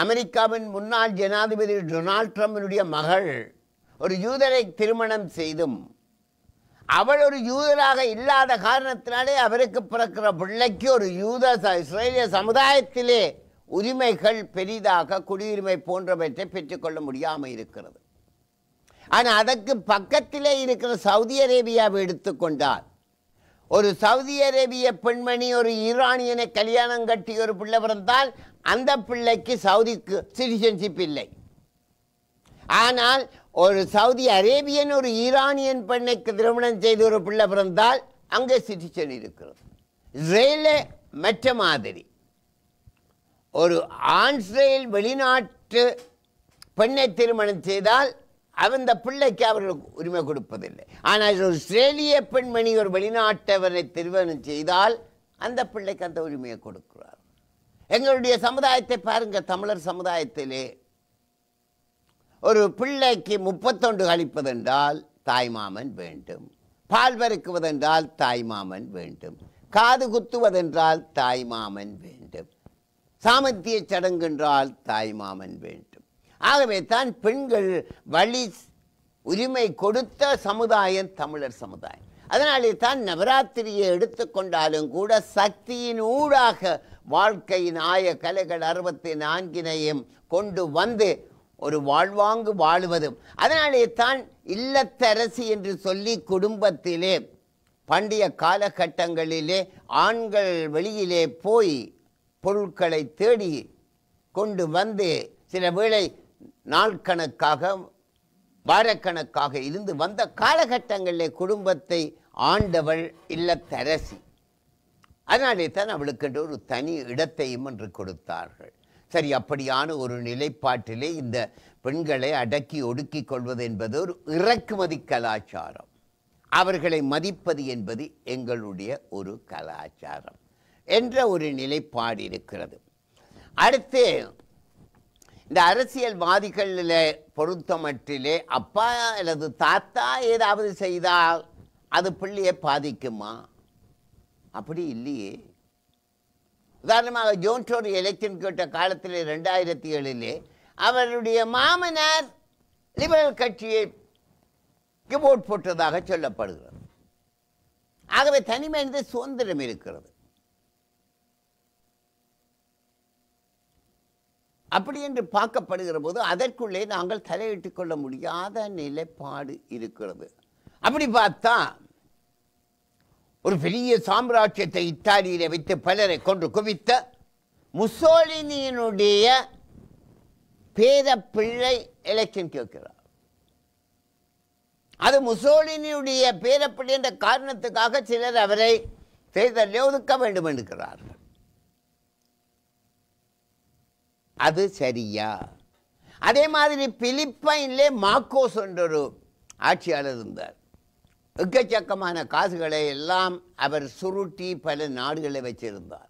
A: அமெரிக்காவின் முன்னாள் ஜனாதிபதி டொனால்ட் ட்ரம்பினுடைய மகள் ஒரு யூதரை திருமணம் செய்தும் அவள் ஒரு யூதராக இல்லாத காரணத்தினாலே அவருக்கு பிறக்கிற பிள்ளைக்கு ஒரு யூத இஸ்ரேலிய சமுதாயத்திலே உரிமைகள் பெரிதாக குடியுரிமை போன்றவற்றை பெற்றுக்கொள்ள முடியாமல் இருக்கிறது ஆனால் அதற்கு பக்கத்திலே இருக்கிற சவுதி அரேபியாவை எடுத்துக்கொண்டால் ஒரு சவுதி அரேபிய பெண்மணி ஒரு ஈரானியனை கல்யாணம் கட்டி ஒரு பிள்ளை பிறந்தால் அந்த பிள்ளைக்கு சவுதிக்கு சிட்டிசன்ஷிப் இல்லை ஆனால் ஒரு சவுதி அரேபியன் ஒரு ஈரானியன் பெண்ணுக்கு திருமணம் செய்து ஒரு பிள்ளை பிறந்தால் அங்கே சிட்டிசன் இருக்கிறது இஸ்ரேல மற்ற மாதிரி ஒரு ஆன்ஸ்ரேல் வெளிநாட்டு பெண்ணை திருமணம் செய்தால் அந்த பிள்ளைக்கு அவர்களுக்கு உரிமை கொடுப்பதில்லை ஆனால் ஒரு இஸ்ரேலிய பெண்மணி ஒரு வெளிநாட்டவரை திருமணம் செய்தால் அந்த பிள்ளைக்கு அந்த உரிமையை கொடுக்கிறார் எங்களுடைய சமுதாயத்தை பாருங்கள் தமிழர் சமுதாயத்திலே ஒரு பிள்ளைக்கு முப்பத்தொன்று கழிப்பதென்றால் தாய்மாமன் வேண்டும் பால் பருக்குவதென்றால் தாய்மாமன் வேண்டும் காது குத்துவதென்றால் தாய்மாமன் வேண்டும் சாமத்திய என்றால் தாய்மாமன் வேண்டும் ஆகவே தான் பெண்கள் வழி உரிமை கொடுத்த சமுதாயம் தமிழர் சமுதாயம் அதனாலே தான் நவராத்திரியை எடுத்துக்கொண்டாலும் கூட சக்தியின் ஊடாக வாழ்க்கையின் ஆய கலைகள் அறுபத்தி நான்கினையும் கொண்டு வந்து ஒரு வாழ்வாங்கு வாழுவதும் அதனாலே தான் இல்லத்தரசி என்று சொல்லி குடும்பத்திலே பண்டைய காலகட்டங்களிலே ஆண்கள் வெளியிலே போய் பொருட்களை தேடி கொண்டு வந்து சில வேளை நாள்கணக்காக வாரக்கணக்காக இருந்து வந்த காலகட்டங்களில் குடும்பத்தை ஆண்டவள் இல்லத்தரசி அதனாலே தான் அவளுக்கு ஒரு தனி இடத்தையும் என்று கொடுத்தார்கள் சரி அப்படியான ஒரு நிலைப்பாட்டிலே இந்த பெண்களை அடக்கி ஒடுக்கி கொள்வது என்பது ஒரு இறக்குமதி கலாச்சாரம் அவர்களை மதிப்பது என்பது எங்களுடைய ஒரு கலாச்சாரம் என்ற ஒரு நிலைப்பாடு இருக்கிறது அடுத்து இந்த அரசியல்வாதிகளில் பொருத்தமற்றிலே அப்பா அல்லது தாத்தா ஏதாவது செய்தால் அது பிள்ளையை பாதிக்குமா அப்படி இல்லையே உதாரணமாக ஜோன்டோடு எலெக்ஷன் கேட்ட காலத்தில் ரெண்டாயிரத்தி ஏழிலே அவருடைய மாமனார் லிபரல் கட்சியை ஓட் போட்டதாக சொல்லப்படுகிறது ஆகவே தனி மனித சுதந்திரம் இருக்கிறது அப்படி என்று பார்க்கப்படுகிற போது அதற்குள்ளே நாங்கள் தலையிட்டுக் கொள்ள முடியாத நிலைப்பாடு இருக்கிறது அப்படி பார்த்தா ஒரு பெரிய சாம்ராஜ்யத்தை இத்தாலியில வைத்து பலரை கொண்டு குவித்த முசோலினியினுடைய பேத பிள்ளை எலெக்ஷன் கேட்கிறார் அது முசோலினியுடைய பேரப்பிள்ளை என்ற காரணத்துக்காக சிலர் அவரை தேர்தலில் ஒதுக்க வேண்டும் என்கிறார்கள் அது சரியா அதே மாதிரி பிலிப்பைன்லே மாக்கோஸ் என்றொரு ஆட்சியாளர் இருந்தார் எக்கச்சக்கமான காசுகளை எல்லாம் அவர் சுருட்டி பல நாடுகளை வச்சிருந்தார்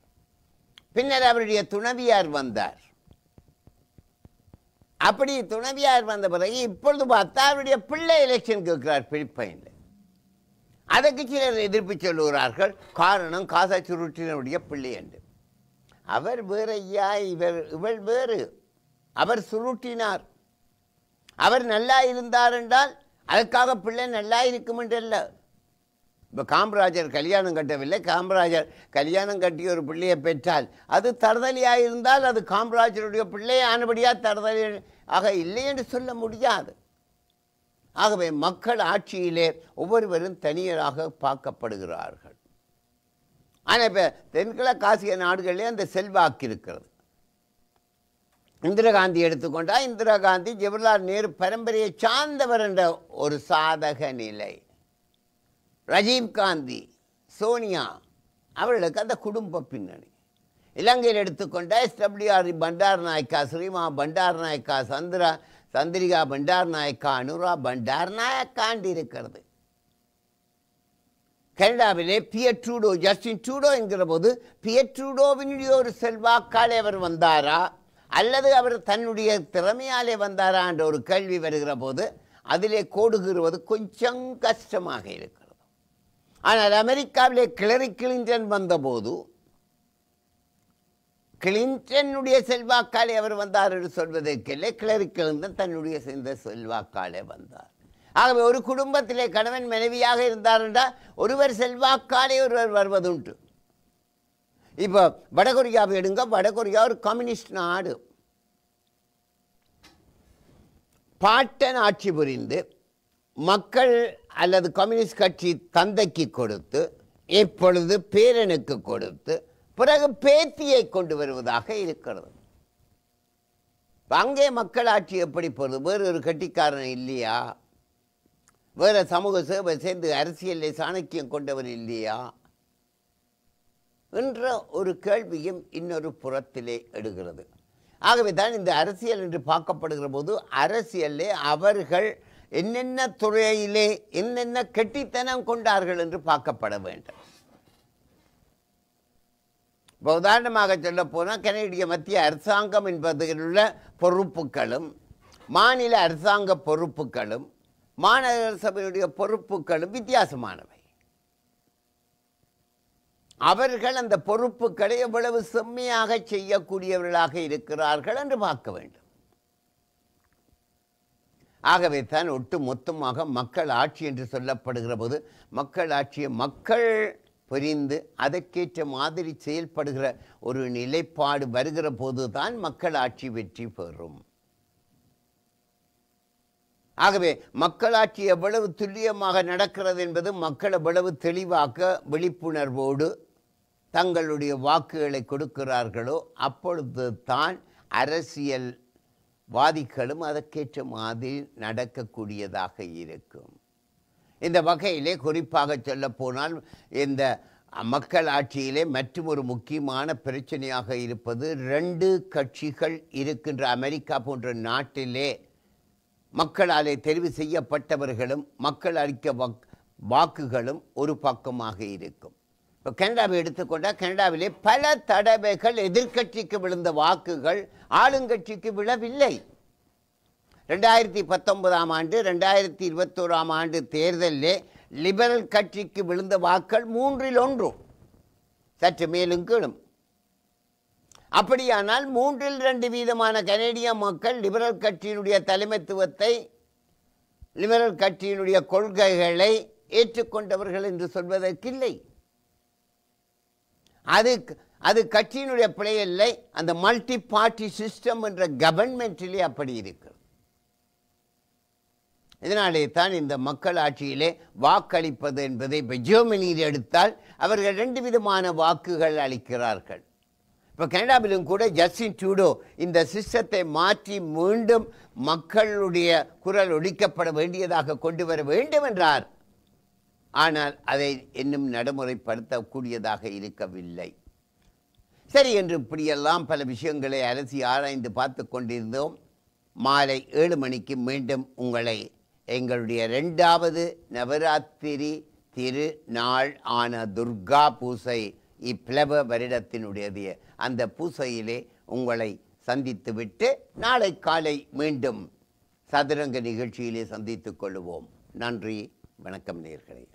A: பின்னர் அவருடைய துணவியார் வந்தார் அப்படி துணவியார் வந்த பிறகு இப்பொழுது பார்த்தா அவருடைய பிள்ளை எலெக்ஷன் கேட்கிறார் பிலிப்பைனில் அதற்கு சிலர் எதிர்ப்பு சொல்லுகிறார்கள் காரணம் காசா சுருட்டினுடைய பிள்ளை என்று அவர் ஐயா இவர் இவள் வேறு அவர் சுருட்டினார் அவர் நல்லா இருந்தார் என்றால் அதுக்காக பிள்ளை நல்லா இல்லை இப்போ காமராஜர் கல்யாணம் கட்டவில்லை காமராஜர் கல்யாணம் கட்டி ஒரு பிள்ளையை பெற்றால் அது தரதலியாக இருந்தால் அது காமராஜருடைய பிள்ளையை ஆனபடியாக தரதலி ஆக இல்லை என்று சொல்ல முடியாது ஆகவே மக்கள் ஆட்சியிலே ஒவ்வொருவரும் தனியராக பார்க்கப்படுகிறார்கள் ஆனால் இப்போ தென்கிழக்காசிய நாடுகளிலே அந்த செல்வாக்கு இருக்கிறது இந்திரா காந்தி எடுத்துக்கொண்டால் இந்திரா காந்தி ஜவஹர்லால் நேரு பரம்பரையை சார்ந்தவர் என்ற ஒரு சாதக நிலை ரஜீவ் காந்தி சோனியா அவர்களுக்கு அந்த குடும்ப பின்னணி இலங்கையில் எடுத்துக்கொண்டா SWR Bandaranaike Sirima Bandaranaike Chandra Chandrika Bandaranaike Anura பண்டார் நாயக்காண்டி இருக்கிறது கனடாவிலே பியர் ட்ரூடோ ஜஸ்டின் ட்ரூடோ என்கிற போது பியர் ட்ரூடோவினுடைய ஒரு செல்வாக்காலே அவர் வந்தாரா அல்லது அவர் தன்னுடைய திறமையாலே வந்தாரா என்ற ஒரு கேள்வி வருகிற போது அதிலே கோடுகிறது கொஞ்சம் கஷ்டமாக இருக்கிறது ஆனால் அமெரிக்காவிலே கிளரி கிளின்டன் வந்தபோது கிளின்டனுடைய செல்வாக்காலே அவர் வந்தார் என்று சொல்வதற்கில்லை கிளரி கிளின்டன் தன்னுடைய சேர்ந்த செல்வாக்காலே வந்தார் ஆகவே ஒரு குடும்பத்திலே கணவன் மனைவியாக இருந்தார் என்றால் ஒருவர் செல்வாக்காலே ஒருவர் வருவதுண்டு இப்போ வடகொரியாவை எடுங்க வடகொரியா ஒரு கம்யூனிஸ்ட் நாடு பாட்டன் ஆட்சி புரிந்து மக்கள் அல்லது கம்யூனிஸ்ட் கட்சி தந்தைக்கு கொடுத்து இப்பொழுது பேரனுக்கு கொடுத்து பிறகு பேத்தியை கொண்டு வருவதாக இருக்கிறது அங்கே மக்களாட்சி எப்படி போகிறது வேறு ஒரு கட்டிக்காரன் இல்லையா வேறு சமூக சேவை சேர்ந்து அரசியலில் சாணக்கியம் கொண்டவன் இல்லையா என்ற ஒரு கேள்வியும் இன்னொரு புறத்திலே எடுகிறது ஆகவே தான் இந்த அரசியல் என்று பார்க்கப்படுகிற போது அரசியலே அவர்கள் என்னென்ன துறையிலே என்னென்ன கெட்டித்தனம் கொண்டார்கள் என்று பார்க்கப்பட வேண்டும் இப்போ உதாரணமாக சொல்ல போனால் கனடிய மத்திய அரசாங்கம் உள்ள பொறுப்புகளும் மாநில அரசாங்க பொறுப்புகளும் மாநகர சபையுடைய பொறுப்புகளும் வித்தியாசமானவை அவர்கள் அந்த பொறுப்புகளை எவ்வளவு செம்மையாக செய்யக்கூடியவர்களாக இருக்கிறார்கள் என்று பார்க்க வேண்டும் ஆகவே தான் ஒட்டு மொத்தமாக மக்கள் ஆட்சி என்று சொல்லப்படுகிற போது மக்கள் ஆட்சியை மக்கள் புரிந்து அதற்கேற்ற மாதிரி செயல்படுகிற ஒரு நிலைப்பாடு வருகிற போது தான் மக்கள் ஆட்சி வெற்றி பெறும் ஆகவே மக்களாட்சி எவ்வளவு துல்லியமாக நடக்கிறது என்பது மக்கள் எவ்வளவு தெளிவாக்க விழிப்புணர்வோடு தங்களுடைய வாக்குகளை கொடுக்கிறார்களோ அப்பொழுது தான் அரசியல் வாதிகளும் அதற்கேற்ற மாதிரி நடக்கக்கூடியதாக இருக்கும் இந்த வகையிலே குறிப்பாக சொல்லப்போனால் இந்த மக்கள் ஆட்சியிலே மற்றும் ஒரு முக்கியமான பிரச்சனையாக இருப்பது ரெண்டு கட்சிகள் இருக்கின்ற அமெரிக்கா போன்ற நாட்டிலே மக்களாலே தெரிவு செய்யப்பட்டவர்களும் மக்கள் அளிக்க வாக்குகளும் ஒரு பக்கமாக இருக்கும் இப்போ கனடாவை எடுத்துக்கொண்டால் கனடாவிலே பல தடவைகள் எதிர்கட்சிக்கு விழுந்த வாக்குகள் ஆளுங்கட்சிக்கு விழவில்லை ரெண்டாயிரத்தி பத்தொன்பதாம் ஆண்டு ரெண்டாயிரத்தி இருபத்தோராம் ஆண்டு தேர்தலில் லிபரல் கட்சிக்கு விழுந்த வாக்கள் மூன்றில் ஒன்று சற்று மேலும் கீழும் அப்படியானால் மூன்றில் ரெண்டு வீதமான கனேடிய மக்கள் லிபரல் கட்சியினுடைய தலைமைத்துவத்தை லிபரல் கட்சியினுடைய கொள்கைகளை ஏற்றுக்கொண்டவர்கள் என்று சொல்வதற்கில்லை அது அது கட்சியினுடைய பிழை இல்லை அந்த மல்டி பார்ட்டி சிஸ்டம் என்ற கவர்மெண்ட்டிலே அப்படி இருக்கிறது இதனாலே தான் இந்த மக்கள் ஆட்சியிலே வாக்களிப்பது என்பதை இப்போ ஜெர்மனியில் எடுத்தால் அவர்கள் ரெண்டு விதமான வாக்குகள் அளிக்கிறார்கள் இப்போ கனடாவிலும் கூட ஜஸ்டின் ட்யூடோ இந்த சிஸ்டத்தை மாற்றி மீண்டும் மக்களுடைய குரல் ஒழிக்கப்பட வேண்டியதாக கொண்டு வர வேண்டும் என்றார் ஆனால் அதை இன்னும் நடைமுறைப்படுத்தக்கூடியதாக இருக்கவில்லை சரி என்று இப்படியெல்லாம் பல விஷயங்களை அரசி ஆராய்ந்து பார்த்து கொண்டிருந்தோம் மாலை ஏழு மணிக்கு மீண்டும் உங்களை எங்களுடைய ரெண்டாவது நவராத்திரி திருநாள் ஆன துர்கா பூசை இப்ளவ வருடத்தினுடைய அந்த பூசையிலே உங்களை சந்தித்து விட்டு நாளை காலை மீண்டும் சதுரங்க நிகழ்ச்சியிலே சந்தித்துக் கொள்வோம் நன்றி வணக்கம் நேர்களே